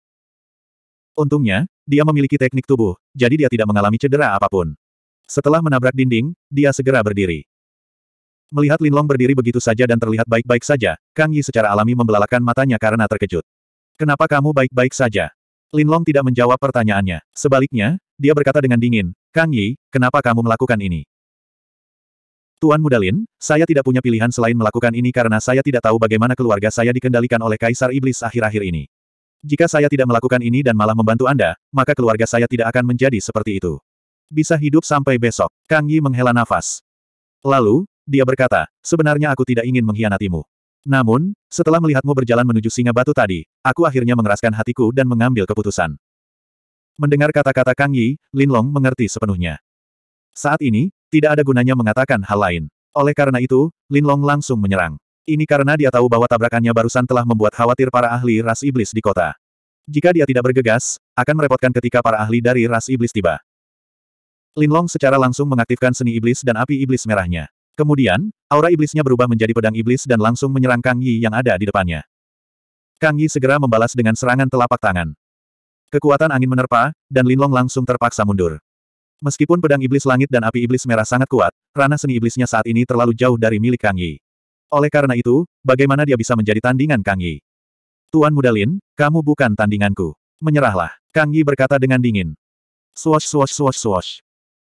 Untungnya, dia memiliki teknik tubuh, jadi dia tidak mengalami cedera apapun. Setelah menabrak dinding, dia segera berdiri. Melihat Linlong berdiri begitu saja dan terlihat baik-baik saja, Kang Yi secara alami membelalakan matanya karena terkejut. Kenapa kamu baik-baik saja? Lin Long tidak menjawab pertanyaannya. Sebaliknya, dia berkata dengan dingin, Kang Yi, kenapa kamu melakukan ini? Tuan Mudalin, saya tidak punya pilihan selain melakukan ini karena saya tidak tahu bagaimana keluarga saya dikendalikan oleh Kaisar Iblis akhir-akhir ini. Jika saya tidak melakukan ini dan malah membantu Anda, maka keluarga saya tidak akan menjadi seperti itu. Bisa hidup sampai besok, Kang Yi menghela nafas. Lalu, dia berkata, sebenarnya aku tidak ingin mengkhianatimu. Namun, setelah melihatmu berjalan menuju singa batu tadi, aku akhirnya mengeraskan hatiku dan mengambil keputusan. Mendengar kata-kata Kang Yi, Lin Long mengerti sepenuhnya. Saat ini, tidak ada gunanya mengatakan hal lain. Oleh karena itu, Lin Long langsung menyerang. Ini karena dia tahu bahwa tabrakannya barusan telah membuat khawatir para ahli ras iblis di kota. Jika dia tidak bergegas, akan merepotkan ketika para ahli dari ras iblis tiba. Lin Long secara langsung mengaktifkan seni iblis dan api iblis merahnya. Kemudian, aura iblisnya berubah menjadi pedang iblis dan langsung menyerang Kang Yi yang ada di depannya. Kang Yi segera membalas dengan serangan telapak tangan. Kekuatan angin menerpa, dan Linlong langsung terpaksa mundur. Meskipun pedang iblis langit dan api iblis merah sangat kuat, ranah seni iblisnya saat ini terlalu jauh dari milik Kang Yi. Oleh karena itu, bagaimana dia bisa menjadi tandingan Kang Yi? Tuan Muda Lin, kamu bukan tandinganku. Menyerahlah, Kang Yi berkata dengan dingin. Swash swash swash swash.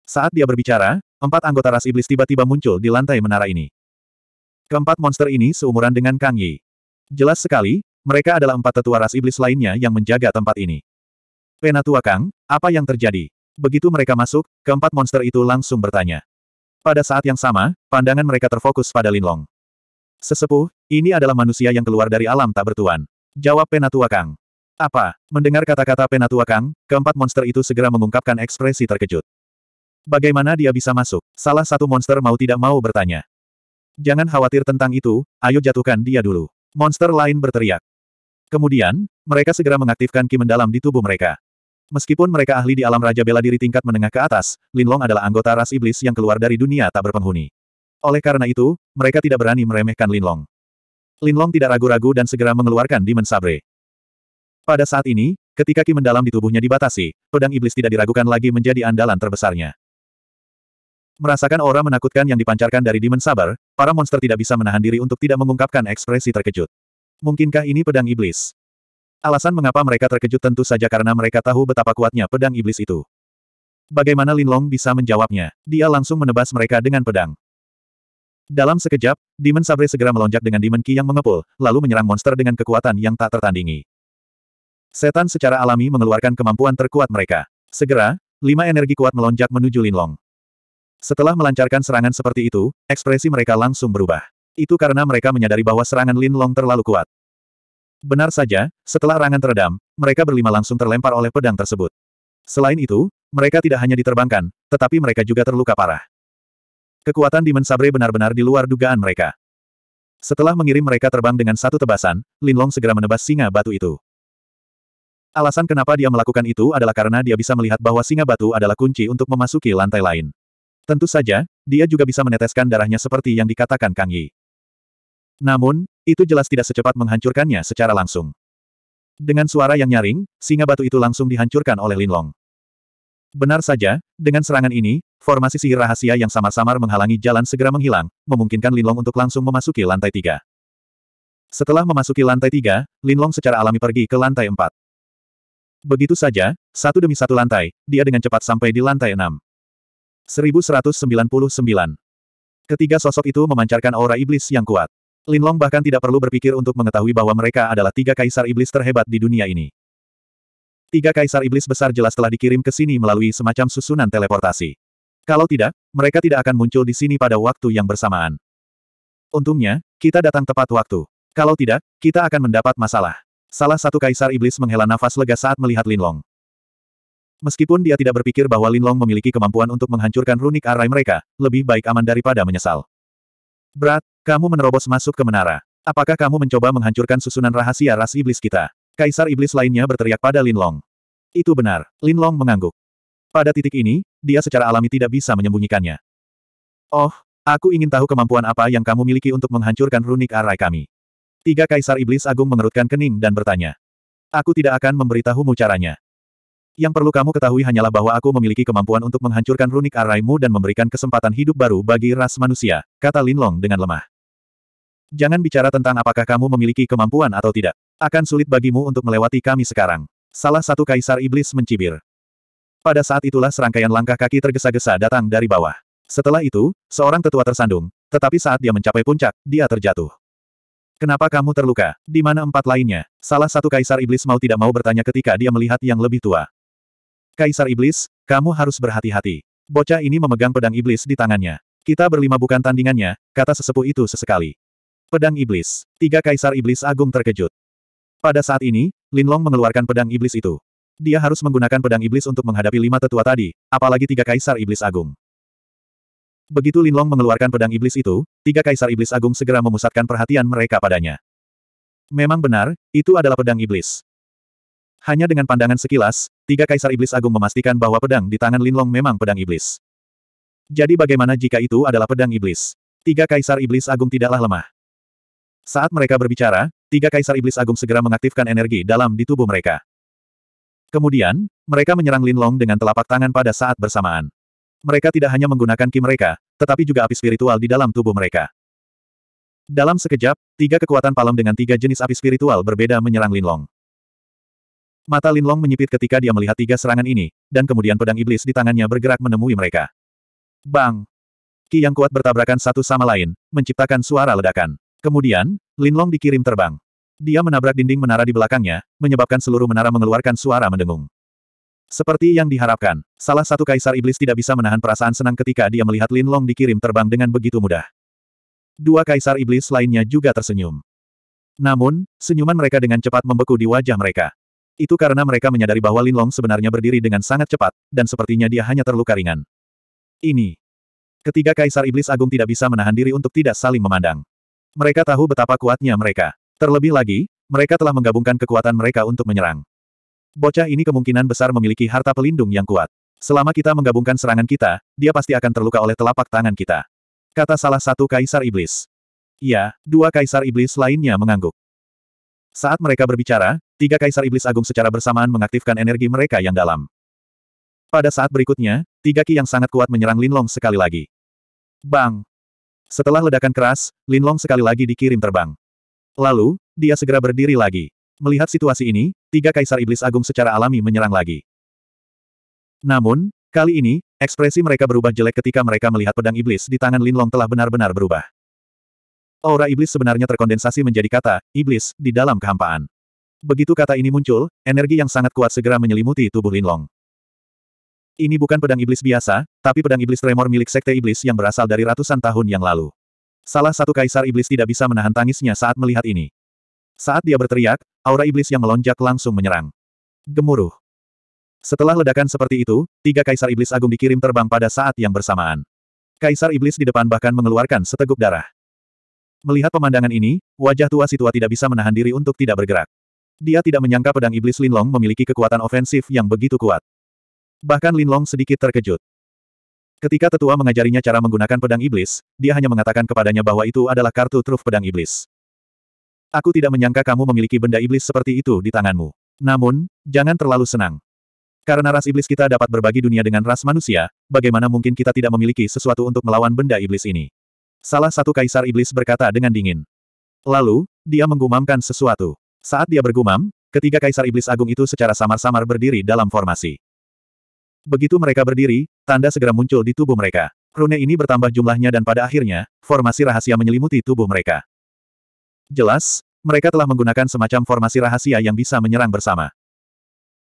Saat dia berbicara, empat anggota ras iblis tiba-tiba muncul di lantai menara ini. Keempat monster ini seumuran dengan Kang Yi. Jelas sekali, mereka adalah empat tetua ras iblis lainnya yang menjaga tempat ini. Penatua Kang, apa yang terjadi? Begitu mereka masuk, keempat monster itu langsung bertanya. Pada saat yang sama, pandangan mereka terfokus pada Linlong. Sesepuh, ini adalah manusia yang keluar dari alam tak bertuan. Jawab Penatua Kang. Apa? Mendengar kata-kata Penatua Kang, keempat monster itu segera mengungkapkan ekspresi terkejut. Bagaimana dia bisa masuk? Salah satu monster mau tidak mau bertanya. Jangan khawatir tentang itu, ayo jatuhkan dia dulu. Monster lain berteriak. Kemudian, mereka segera mengaktifkan ki mendalam di tubuh mereka. Meskipun mereka ahli di alam Raja Bela Diri tingkat menengah ke atas, Linlong adalah anggota ras iblis yang keluar dari dunia tak berpenghuni. Oleh karena itu, mereka tidak berani meremehkan Linlong. Linlong tidak ragu-ragu dan segera mengeluarkan Demon Sabre. Pada saat ini, ketika ki mendalam di tubuhnya dibatasi, pedang iblis tidak diragukan lagi menjadi andalan terbesarnya. Merasakan aura menakutkan yang dipancarkan dari Demon Sabar, para monster tidak bisa menahan diri untuk tidak mengungkapkan ekspresi terkejut. Mungkinkah ini pedang iblis? Alasan mengapa mereka terkejut tentu saja karena mereka tahu betapa kuatnya pedang iblis itu. Bagaimana Lin Long bisa menjawabnya? Dia langsung menebas mereka dengan pedang. Dalam sekejap, Demon Sabre segera melonjak dengan Demon Ki yang mengepul, lalu menyerang monster dengan kekuatan yang tak tertandingi. Setan secara alami mengeluarkan kemampuan terkuat mereka. Segera, lima energi kuat melonjak menuju Lin Long. Setelah melancarkan serangan seperti itu, ekspresi mereka langsung berubah. Itu karena mereka menyadari bahwa serangan Lin Long terlalu kuat. Benar saja, setelah rangan teredam, mereka berlima langsung terlempar oleh pedang tersebut. Selain itu, mereka tidak hanya diterbangkan, tetapi mereka juga terluka parah. Kekuatan Demon Sabre benar-benar di luar dugaan mereka. Setelah mengirim mereka terbang dengan satu tebasan, Lin Long segera menebas singa batu itu. Alasan kenapa dia melakukan itu adalah karena dia bisa melihat bahwa singa batu adalah kunci untuk memasuki lantai lain. Tentu saja, dia juga bisa meneteskan darahnya seperti yang dikatakan Kang Yi. Namun, itu jelas tidak secepat menghancurkannya secara langsung. Dengan suara yang nyaring, singa batu itu langsung dihancurkan oleh Lin Long. Benar saja, dengan serangan ini, formasi sihir rahasia yang samar-samar menghalangi jalan segera menghilang, memungkinkan Lin Long untuk langsung memasuki lantai tiga. Setelah memasuki lantai tiga, Lin Long secara alami pergi ke lantai empat. Begitu saja, satu demi satu lantai, dia dengan cepat sampai di lantai enam. 1199. Ketiga sosok itu memancarkan aura iblis yang kuat. Linlong bahkan tidak perlu berpikir untuk mengetahui bahwa mereka adalah tiga kaisar iblis terhebat di dunia ini. Tiga kaisar iblis besar jelas telah dikirim ke sini melalui semacam susunan teleportasi. Kalau tidak, mereka tidak akan muncul di sini pada waktu yang bersamaan. Untungnya, kita datang tepat waktu. Kalau tidak, kita akan mendapat masalah. Salah satu kaisar iblis menghela nafas lega saat melihat Linlong. Meskipun dia tidak berpikir bahwa Linlong memiliki kemampuan untuk menghancurkan runik arai mereka, lebih baik aman daripada menyesal. Brat, kamu menerobos masuk ke menara. Apakah kamu mencoba menghancurkan susunan rahasia ras iblis kita? Kaisar iblis lainnya berteriak pada Linlong. Itu benar, Linlong mengangguk. Pada titik ini, dia secara alami tidak bisa menyembunyikannya. Oh, aku ingin tahu kemampuan apa yang kamu miliki untuk menghancurkan runik arai kami. Tiga kaisar iblis agung mengerutkan kening dan bertanya. Aku tidak akan memberitahumu caranya. Yang perlu kamu ketahui hanyalah bahwa aku memiliki kemampuan untuk menghancurkan runik araimu dan memberikan kesempatan hidup baru bagi ras manusia, kata Linlong dengan lemah. Jangan bicara tentang apakah kamu memiliki kemampuan atau tidak. Akan sulit bagimu untuk melewati kami sekarang. Salah satu kaisar iblis mencibir. Pada saat itulah serangkaian langkah kaki tergesa-gesa datang dari bawah. Setelah itu, seorang tetua tersandung, tetapi saat dia mencapai puncak, dia terjatuh. Kenapa kamu terluka? Di mana empat lainnya? Salah satu kaisar iblis mau tidak mau bertanya ketika dia melihat yang lebih tua. Kaisar Iblis, kamu harus berhati-hati. Bocah ini memegang pedang iblis di tangannya. Kita berlima bukan tandingannya, kata sesepuh itu sesekali. Pedang Iblis. Tiga Kaisar Iblis Agung terkejut. Pada saat ini, Linlong mengeluarkan pedang iblis itu. Dia harus menggunakan pedang iblis untuk menghadapi lima tetua tadi, apalagi tiga Kaisar Iblis Agung. Begitu Linlong mengeluarkan pedang iblis itu, tiga kaisar iblis agung segera memusatkan perhatian mereka padanya. Memang benar, itu adalah pedang iblis. Hanya dengan pandangan sekilas, tiga kaisar iblis agung memastikan bahwa pedang di tangan Linlong memang pedang iblis. Jadi bagaimana jika itu adalah pedang iblis? Tiga kaisar iblis agung tidaklah lemah. Saat mereka berbicara, tiga kaisar iblis agung segera mengaktifkan energi dalam di tubuh mereka. Kemudian, mereka menyerang Linlong dengan telapak tangan pada saat bersamaan. Mereka tidak hanya menggunakan ki mereka, tetapi juga api spiritual di dalam tubuh mereka. Dalam sekejap, tiga kekuatan palem dengan tiga jenis api spiritual berbeda menyerang Linlong. Mata Linlong menyipit ketika dia melihat tiga serangan ini, dan kemudian pedang iblis di tangannya bergerak menemui mereka. Bang! Ki yang kuat bertabrakan satu sama lain, menciptakan suara ledakan. Kemudian, Linlong dikirim terbang. Dia menabrak dinding menara di belakangnya, menyebabkan seluruh menara mengeluarkan suara mendengung. Seperti yang diharapkan, salah satu kaisar iblis tidak bisa menahan perasaan senang ketika dia melihat Linlong dikirim terbang dengan begitu mudah. Dua kaisar iblis lainnya juga tersenyum. Namun, senyuman mereka dengan cepat membeku di wajah mereka. Itu karena mereka menyadari bahwa Lin Long sebenarnya berdiri dengan sangat cepat, dan sepertinya dia hanya terluka ringan. Ini. Ketiga Kaisar Iblis Agung tidak bisa menahan diri untuk tidak saling memandang. Mereka tahu betapa kuatnya mereka. Terlebih lagi, mereka telah menggabungkan kekuatan mereka untuk menyerang. Bocah ini kemungkinan besar memiliki harta pelindung yang kuat. Selama kita menggabungkan serangan kita, dia pasti akan terluka oleh telapak tangan kita. Kata salah satu Kaisar Iblis. Ya, dua Kaisar Iblis lainnya mengangguk. Saat mereka berbicara, Tiga kaisar iblis agung secara bersamaan mengaktifkan energi mereka yang dalam. Pada saat berikutnya, tiga ki yang sangat kuat menyerang Linlong sekali lagi. Bang! Setelah ledakan keras, Linlong sekali lagi dikirim terbang. Lalu, dia segera berdiri lagi. Melihat situasi ini, tiga kaisar iblis agung secara alami menyerang lagi. Namun, kali ini, ekspresi mereka berubah jelek ketika mereka melihat pedang iblis di tangan Linlong telah benar-benar berubah. Aura iblis sebenarnya terkondensasi menjadi kata, iblis, di dalam kehampaan. Begitu kata ini muncul, energi yang sangat kuat segera menyelimuti tubuh Linlong. Ini bukan pedang iblis biasa, tapi pedang iblis tremor milik sekte iblis yang berasal dari ratusan tahun yang lalu. Salah satu kaisar iblis tidak bisa menahan tangisnya saat melihat ini. Saat dia berteriak, aura iblis yang melonjak langsung menyerang. Gemuruh. Setelah ledakan seperti itu, tiga kaisar iblis agung dikirim terbang pada saat yang bersamaan. Kaisar iblis di depan bahkan mengeluarkan seteguk darah. Melihat pemandangan ini, wajah tua si tua tidak bisa menahan diri untuk tidak bergerak. Dia tidak menyangka pedang iblis Linlong memiliki kekuatan ofensif yang begitu kuat. Bahkan Linlong sedikit terkejut. Ketika tetua mengajarinya cara menggunakan pedang iblis, dia hanya mengatakan kepadanya bahwa itu adalah kartu truf pedang iblis. Aku tidak menyangka kamu memiliki benda iblis seperti itu di tanganmu. Namun, jangan terlalu senang. Karena ras iblis kita dapat berbagi dunia dengan ras manusia, bagaimana mungkin kita tidak memiliki sesuatu untuk melawan benda iblis ini? Salah satu kaisar iblis berkata dengan dingin. Lalu, dia menggumamkan sesuatu. Saat dia bergumam, ketiga kaisar iblis agung itu secara samar-samar berdiri dalam formasi. Begitu mereka berdiri, tanda segera muncul di tubuh mereka. Rune ini bertambah jumlahnya dan pada akhirnya, formasi rahasia menyelimuti tubuh mereka. Jelas, mereka telah menggunakan semacam formasi rahasia yang bisa menyerang bersama.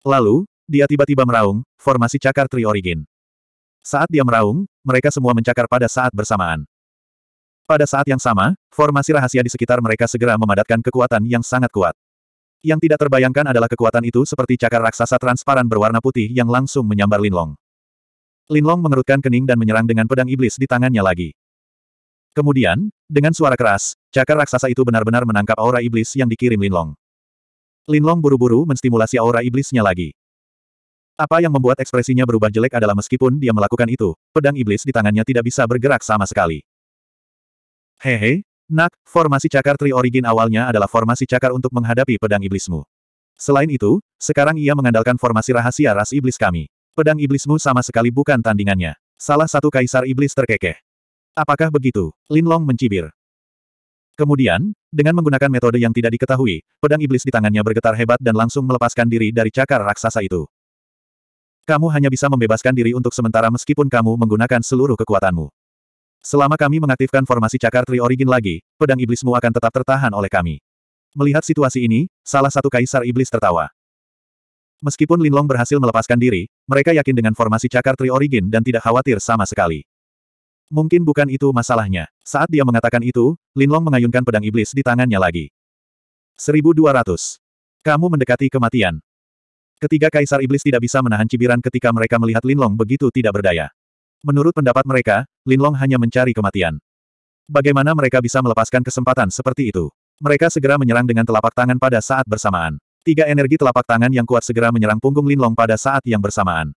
Lalu, dia tiba-tiba meraung, formasi cakar Tri-Origin. Saat dia meraung, mereka semua mencakar pada saat bersamaan. Pada saat yang sama, formasi rahasia di sekitar mereka segera memadatkan kekuatan yang sangat kuat. Yang tidak terbayangkan adalah kekuatan itu seperti cakar raksasa transparan berwarna putih yang langsung menyambar Linlong. Linlong mengerutkan kening dan menyerang dengan pedang iblis di tangannya lagi. Kemudian, dengan suara keras, cakar raksasa itu benar-benar menangkap aura iblis yang dikirim Linlong. Linlong buru-buru menstimulasi aura iblisnya lagi. Apa yang membuat ekspresinya berubah jelek adalah meskipun dia melakukan itu, pedang iblis di tangannya tidak bisa bergerak sama sekali. Hehe, Nak, formasi cakar Tri Origin awalnya adalah formasi cakar untuk menghadapi pedang iblismu. Selain itu, sekarang ia mengandalkan formasi rahasia ras iblis kami. Pedang iblismu sama sekali bukan tandingannya. Salah satu kaisar iblis terkekeh. Apakah begitu? Linlong mencibir. Kemudian, dengan menggunakan metode yang tidak diketahui, pedang iblis di tangannya bergetar hebat dan langsung melepaskan diri dari cakar raksasa itu. Kamu hanya bisa membebaskan diri untuk sementara meskipun kamu menggunakan seluruh kekuatanmu. Selama kami mengaktifkan formasi cakar Tri Origin lagi, pedang iblismu akan tetap tertahan oleh kami. Melihat situasi ini, salah satu kaisar iblis tertawa. Meskipun Linlong berhasil melepaskan diri, mereka yakin dengan formasi cakar Tri Origin dan tidak khawatir sama sekali. Mungkin bukan itu masalahnya. Saat dia mengatakan itu, Linlong mengayunkan pedang iblis di tangannya lagi. 1200. Kamu mendekati kematian. Ketiga kaisar iblis tidak bisa menahan cibiran ketika mereka melihat Linlong begitu tidak berdaya. Menurut pendapat mereka, Linlong hanya mencari kematian. Bagaimana mereka bisa melepaskan kesempatan seperti itu? Mereka segera menyerang dengan telapak tangan pada saat bersamaan. Tiga energi telapak tangan yang kuat segera menyerang punggung Linlong pada saat yang bersamaan.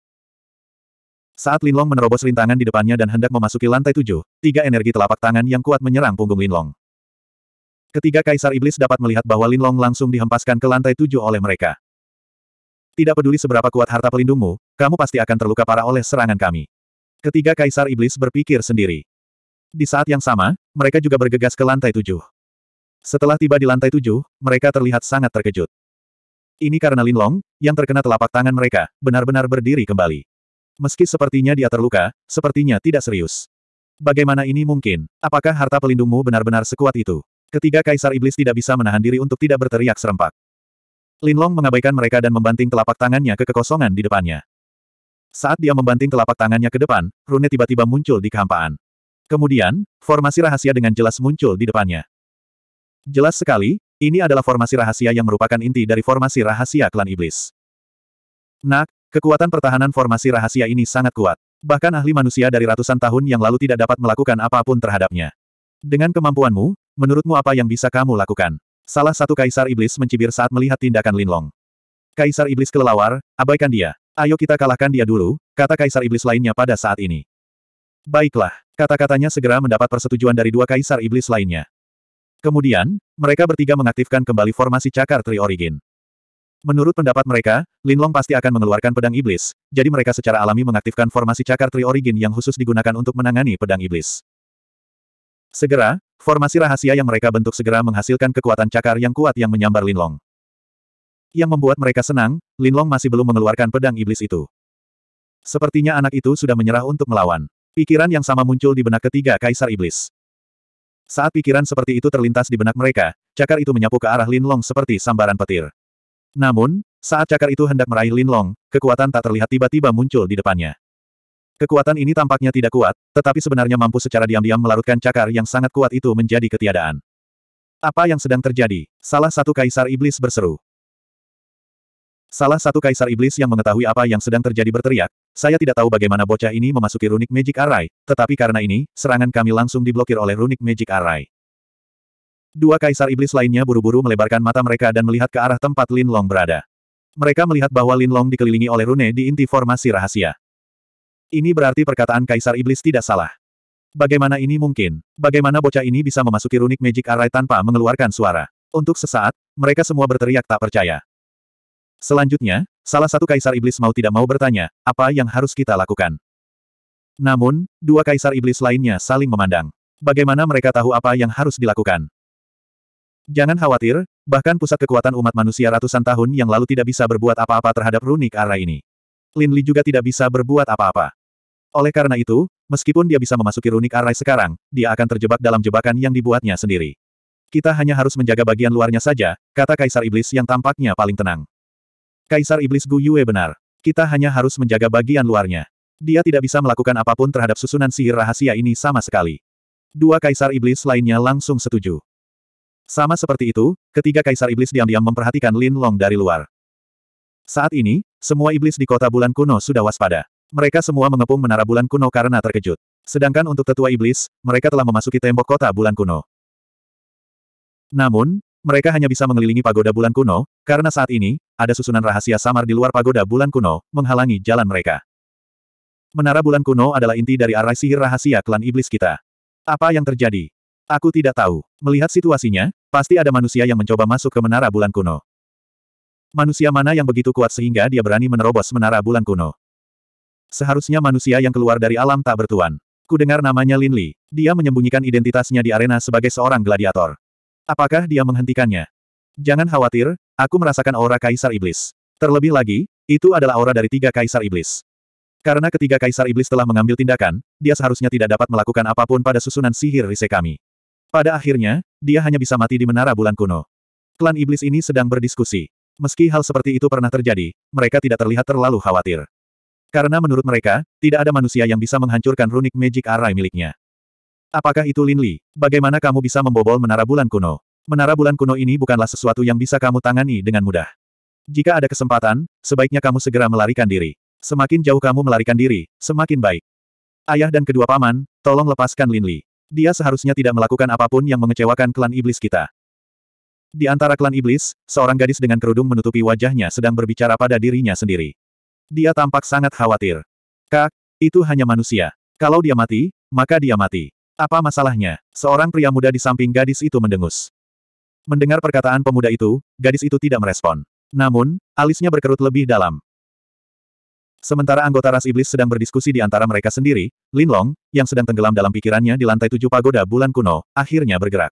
Saat Linlong menerobos rintangan di depannya dan hendak memasuki lantai tujuh, tiga energi telapak tangan yang kuat menyerang punggung Linlong. Ketiga Kaisar Iblis dapat melihat bahwa Linlong langsung dihempaskan ke lantai tujuh oleh mereka. Tidak peduli seberapa kuat harta pelindungmu, kamu pasti akan terluka parah oleh serangan kami. Ketiga kaisar iblis berpikir sendiri. Di saat yang sama, mereka juga bergegas ke lantai tujuh. Setelah tiba di lantai tujuh, mereka terlihat sangat terkejut. Ini karena Linlong, yang terkena telapak tangan mereka, benar-benar berdiri kembali. Meski sepertinya dia terluka, sepertinya tidak serius. Bagaimana ini mungkin? Apakah harta pelindungmu benar-benar sekuat itu? Ketiga kaisar iblis tidak bisa menahan diri untuk tidak berteriak serempak. Linlong mengabaikan mereka dan membanting telapak tangannya ke kekosongan di depannya. Saat dia membanting telapak tangannya ke depan, rune tiba-tiba muncul di kehampaan. Kemudian, formasi rahasia dengan jelas muncul di depannya. Jelas sekali, ini adalah formasi rahasia yang merupakan inti dari formasi rahasia klan iblis. Nak, kekuatan pertahanan formasi rahasia ini sangat kuat. Bahkan ahli manusia dari ratusan tahun yang lalu tidak dapat melakukan apapun terhadapnya. Dengan kemampuanmu, menurutmu apa yang bisa kamu lakukan? Salah satu kaisar iblis mencibir saat melihat tindakan Linlong. Kaisar iblis kelelawar, abaikan dia. Ayo kita kalahkan dia dulu, kata kaisar iblis lainnya pada saat ini. Baiklah, kata-katanya segera mendapat persetujuan dari dua kaisar iblis lainnya. Kemudian, mereka bertiga mengaktifkan kembali formasi cakar Tri Origin. Menurut pendapat mereka, Linlong pasti akan mengeluarkan pedang iblis, jadi mereka secara alami mengaktifkan formasi cakar Tri Origin yang khusus digunakan untuk menangani pedang iblis. Segera, formasi rahasia yang mereka bentuk segera menghasilkan kekuatan cakar yang kuat yang menyambar Linlong. Yang membuat mereka senang, Linlong masih belum mengeluarkan pedang iblis itu. Sepertinya anak itu sudah menyerah untuk melawan. Pikiran yang sama muncul di benak ketiga Kaisar Iblis. Saat pikiran seperti itu terlintas di benak mereka, cakar itu menyapu ke arah Linlong seperti sambaran petir. Namun, saat cakar itu hendak meraih Linlong, kekuatan tak terlihat tiba-tiba muncul di depannya. Kekuatan ini tampaknya tidak kuat, tetapi sebenarnya mampu secara diam-diam melarutkan cakar yang sangat kuat itu menjadi ketiadaan. Apa yang sedang terjadi? Salah satu kaisar iblis berseru. Salah satu kaisar iblis yang mengetahui apa yang sedang terjadi berteriak, saya tidak tahu bagaimana bocah ini memasuki runik Magic Array, tetapi karena ini, serangan kami langsung diblokir oleh runik Magic Array. Dua kaisar iblis lainnya buru-buru melebarkan mata mereka dan melihat ke arah tempat Lin Long berada. Mereka melihat bahwa Lin Long dikelilingi oleh rune di inti formasi rahasia. Ini berarti perkataan kaisar iblis tidak salah. Bagaimana ini mungkin? Bagaimana bocah ini bisa memasuki runik Magic Array tanpa mengeluarkan suara? Untuk sesaat, mereka semua berteriak tak percaya. Selanjutnya, salah satu kaisar iblis mau tidak mau bertanya, apa yang harus kita lakukan? Namun, dua kaisar iblis lainnya saling memandang. Bagaimana mereka tahu apa yang harus dilakukan? Jangan khawatir, bahkan pusat kekuatan umat manusia ratusan tahun yang lalu tidak bisa berbuat apa-apa terhadap runik arah ini. Lin Li juga tidak bisa berbuat apa-apa. Oleh karena itu, meskipun dia bisa memasuki runik arah sekarang, dia akan terjebak dalam jebakan yang dibuatnya sendiri. Kita hanya harus menjaga bagian luarnya saja, kata Kaisar Iblis yang tampaknya paling tenang. Kaisar Iblis Gu Yue benar. Kita hanya harus menjaga bagian luarnya. Dia tidak bisa melakukan apapun terhadap susunan sihir rahasia ini sama sekali. Dua kaisar iblis lainnya langsung setuju. Sama seperti itu, ketiga kaisar iblis diam-diam memperhatikan Lin Long dari luar. Saat ini, semua iblis di kota bulan kuno sudah waspada. Mereka semua mengepung menara bulan kuno karena terkejut. Sedangkan untuk tetua iblis, mereka telah memasuki tembok kota bulan kuno. Namun, mereka hanya bisa mengelilingi pagoda bulan kuno, karena saat ini, ada susunan rahasia samar di luar pagoda bulan kuno, menghalangi jalan mereka. Menara bulan kuno adalah inti dari arai sihir rahasia klan iblis kita. Apa yang terjadi? Aku tidak tahu. Melihat situasinya, pasti ada manusia yang mencoba masuk ke menara bulan kuno. Manusia mana yang begitu kuat sehingga dia berani menerobos menara bulan kuno? Seharusnya manusia yang keluar dari alam tak bertuan. Kudengar namanya Lin Li. Dia menyembunyikan identitasnya di arena sebagai seorang gladiator. Apakah dia menghentikannya? Jangan khawatir, aku merasakan aura Kaisar Iblis. Terlebih lagi, itu adalah aura dari tiga Kaisar Iblis. Karena ketiga Kaisar Iblis telah mengambil tindakan, dia seharusnya tidak dapat melakukan apapun pada susunan sihir Rise kami. Pada akhirnya, dia hanya bisa mati di Menara Bulan Kuno. Klan Iblis ini sedang berdiskusi. Meski hal seperti itu pernah terjadi, mereka tidak terlihat terlalu khawatir. Karena menurut mereka, tidak ada manusia yang bisa menghancurkan runik magic array miliknya. Apakah itu Lin Li? Bagaimana kamu bisa membobol menara bulan kuno? Menara bulan kuno ini bukanlah sesuatu yang bisa kamu tangani dengan mudah. Jika ada kesempatan, sebaiknya kamu segera melarikan diri. Semakin jauh kamu melarikan diri, semakin baik. Ayah dan kedua paman, tolong lepaskan Lin Li. Dia seharusnya tidak melakukan apapun yang mengecewakan klan iblis kita. Di antara klan iblis, seorang gadis dengan kerudung menutupi wajahnya sedang berbicara pada dirinya sendiri. Dia tampak sangat khawatir. Kak, itu hanya manusia. Kalau dia mati, maka dia mati. Apa masalahnya? Seorang pria muda di samping gadis itu mendengus. Mendengar perkataan pemuda itu, gadis itu tidak merespon. Namun, alisnya berkerut lebih dalam. Sementara anggota ras iblis sedang berdiskusi di antara mereka sendiri, Lin Long, yang sedang tenggelam dalam pikirannya di lantai tujuh pagoda bulan kuno, akhirnya bergerak.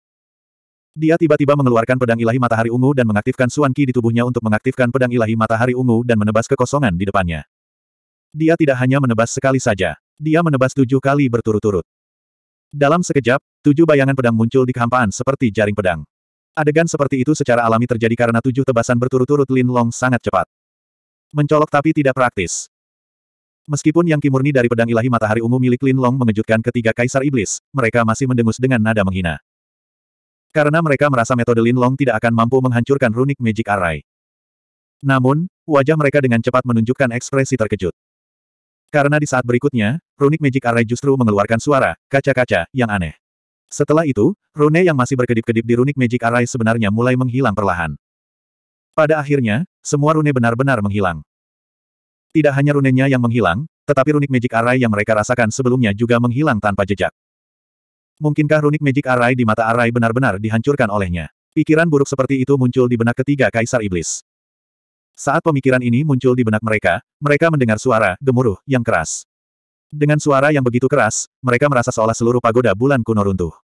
Dia tiba-tiba mengeluarkan pedang ilahi matahari ungu dan mengaktifkan Suan Qi di tubuhnya untuk mengaktifkan pedang ilahi matahari ungu dan menebas kekosongan di depannya. Dia tidak hanya menebas sekali saja. Dia menebas tujuh kali berturut-turut. Dalam sekejap, tujuh bayangan pedang muncul di kehampaan seperti jaring pedang. Adegan seperti itu secara alami terjadi karena tujuh tebasan berturut-turut Lin Long sangat cepat. Mencolok tapi tidak praktis. Meskipun yang kimurni dari pedang ilahi matahari ungu milik Lin Long mengejutkan ketiga kaisar iblis, mereka masih mendengus dengan nada menghina. Karena mereka merasa metode Lin Long tidak akan mampu menghancurkan runik Magic Array. Namun, wajah mereka dengan cepat menunjukkan ekspresi terkejut. Karena di saat berikutnya, Runic Magic Array justru mengeluarkan suara, kaca-kaca, yang aneh. Setelah itu, rune yang masih berkedip-kedip di Runic Magic Array sebenarnya mulai menghilang perlahan. Pada akhirnya, semua rune benar-benar menghilang. Tidak hanya runenya yang menghilang, tetapi Runic Magic Array yang mereka rasakan sebelumnya juga menghilang tanpa jejak. Mungkinkah Runic Magic Array di mata Array benar-benar dihancurkan olehnya? Pikiran buruk seperti itu muncul di benak ketiga Kaisar Iblis. Saat pemikiran ini muncul di benak mereka, mereka mendengar suara gemuruh yang keras. Dengan suara yang begitu keras, mereka merasa seolah seluruh pagoda bulan kuno runtuh.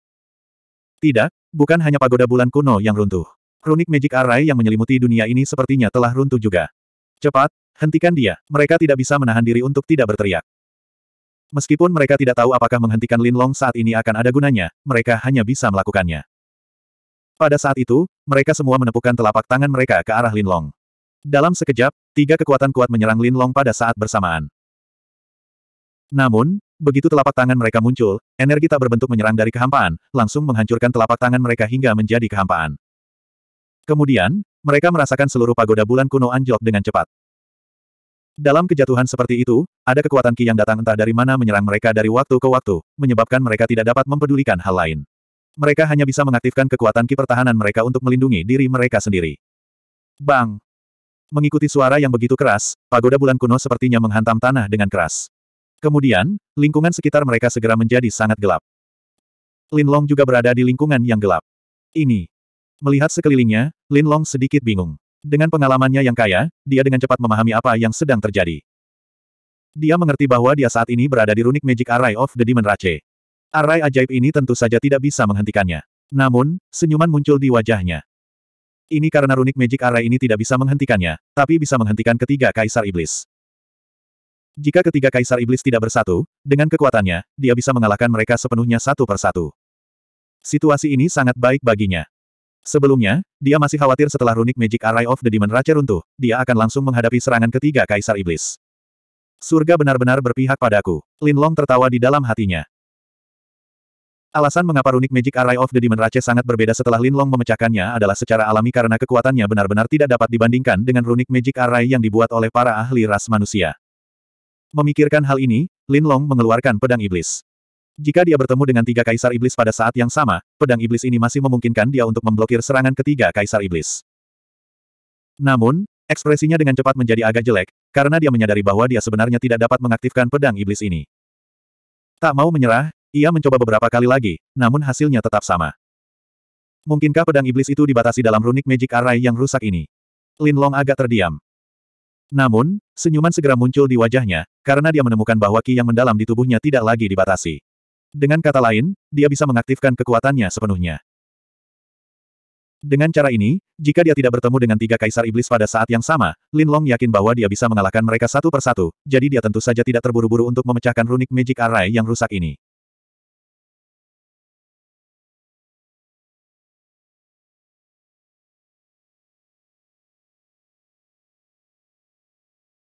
Tidak, bukan hanya pagoda bulan kuno yang runtuh. Runik Magic Array yang menyelimuti dunia ini sepertinya telah runtuh juga. Cepat, hentikan dia. Mereka tidak bisa menahan diri untuk tidak berteriak. Meskipun mereka tidak tahu apakah menghentikan Lin Long saat ini akan ada gunanya, mereka hanya bisa melakukannya. Pada saat itu, mereka semua menepukkan telapak tangan mereka ke arah Lin Long. Dalam sekejap, tiga kekuatan kuat menyerang Lin Long pada saat bersamaan. Namun, begitu telapak tangan mereka muncul, energi tak berbentuk menyerang dari kehampaan, langsung menghancurkan telapak tangan mereka hingga menjadi kehampaan. Kemudian, mereka merasakan seluruh pagoda bulan kuno anjlok dengan cepat. Dalam kejatuhan seperti itu, ada kekuatan Ki yang datang entah dari mana menyerang mereka dari waktu ke waktu, menyebabkan mereka tidak dapat mempedulikan hal lain. Mereka hanya bisa mengaktifkan kekuatan Ki pertahanan mereka untuk melindungi diri mereka sendiri. Bang! Mengikuti suara yang begitu keras, pagoda bulan kuno sepertinya menghantam tanah dengan keras. Kemudian, lingkungan sekitar mereka segera menjadi sangat gelap. Lin Long juga berada di lingkungan yang gelap. Ini. Melihat sekelilingnya, Lin Long sedikit bingung. Dengan pengalamannya yang kaya, dia dengan cepat memahami apa yang sedang terjadi. Dia mengerti bahwa dia saat ini berada di Runik Magic Array of the Demon Rache. Array ajaib ini tentu saja tidak bisa menghentikannya. Namun, senyuman muncul di wajahnya. Ini karena Runik Magic Array ini tidak bisa menghentikannya, tapi bisa menghentikan ketiga Kaisar Iblis. Jika ketiga kaisar iblis tidak bersatu, dengan kekuatannya, dia bisa mengalahkan mereka sepenuhnya satu persatu. Situasi ini sangat baik baginya. Sebelumnya, dia masih khawatir setelah runik Magic Array of the Demon Raja runtuh, dia akan langsung menghadapi serangan ketiga kaisar iblis. Surga benar-benar berpihak padaku. Lin Long tertawa di dalam hatinya. Alasan mengapa runik Magic Array of the Demon Rache sangat berbeda setelah Lin Long memecahkannya adalah secara alami karena kekuatannya benar-benar tidak dapat dibandingkan dengan runik Magic Array yang dibuat oleh para ahli ras manusia. Memikirkan hal ini, Lin Long mengeluarkan pedang iblis. Jika dia bertemu dengan tiga kaisar iblis pada saat yang sama, pedang iblis ini masih memungkinkan dia untuk memblokir serangan ketiga kaisar iblis. Namun, ekspresinya dengan cepat menjadi agak jelek, karena dia menyadari bahwa dia sebenarnya tidak dapat mengaktifkan pedang iblis ini. Tak mau menyerah, ia mencoba beberapa kali lagi, namun hasilnya tetap sama. Mungkinkah pedang iblis itu dibatasi dalam runik magic array yang rusak ini? Lin Long agak terdiam. Namun, senyuman segera muncul di wajahnya, karena dia menemukan bahwa ki yang mendalam di tubuhnya tidak lagi dibatasi. Dengan kata lain, dia bisa mengaktifkan kekuatannya sepenuhnya. Dengan cara ini, jika dia tidak bertemu dengan tiga kaisar iblis pada saat yang sama, Lin Long yakin bahwa dia bisa mengalahkan mereka satu persatu, jadi dia tentu saja tidak terburu-buru untuk memecahkan runik Magic Array yang rusak ini.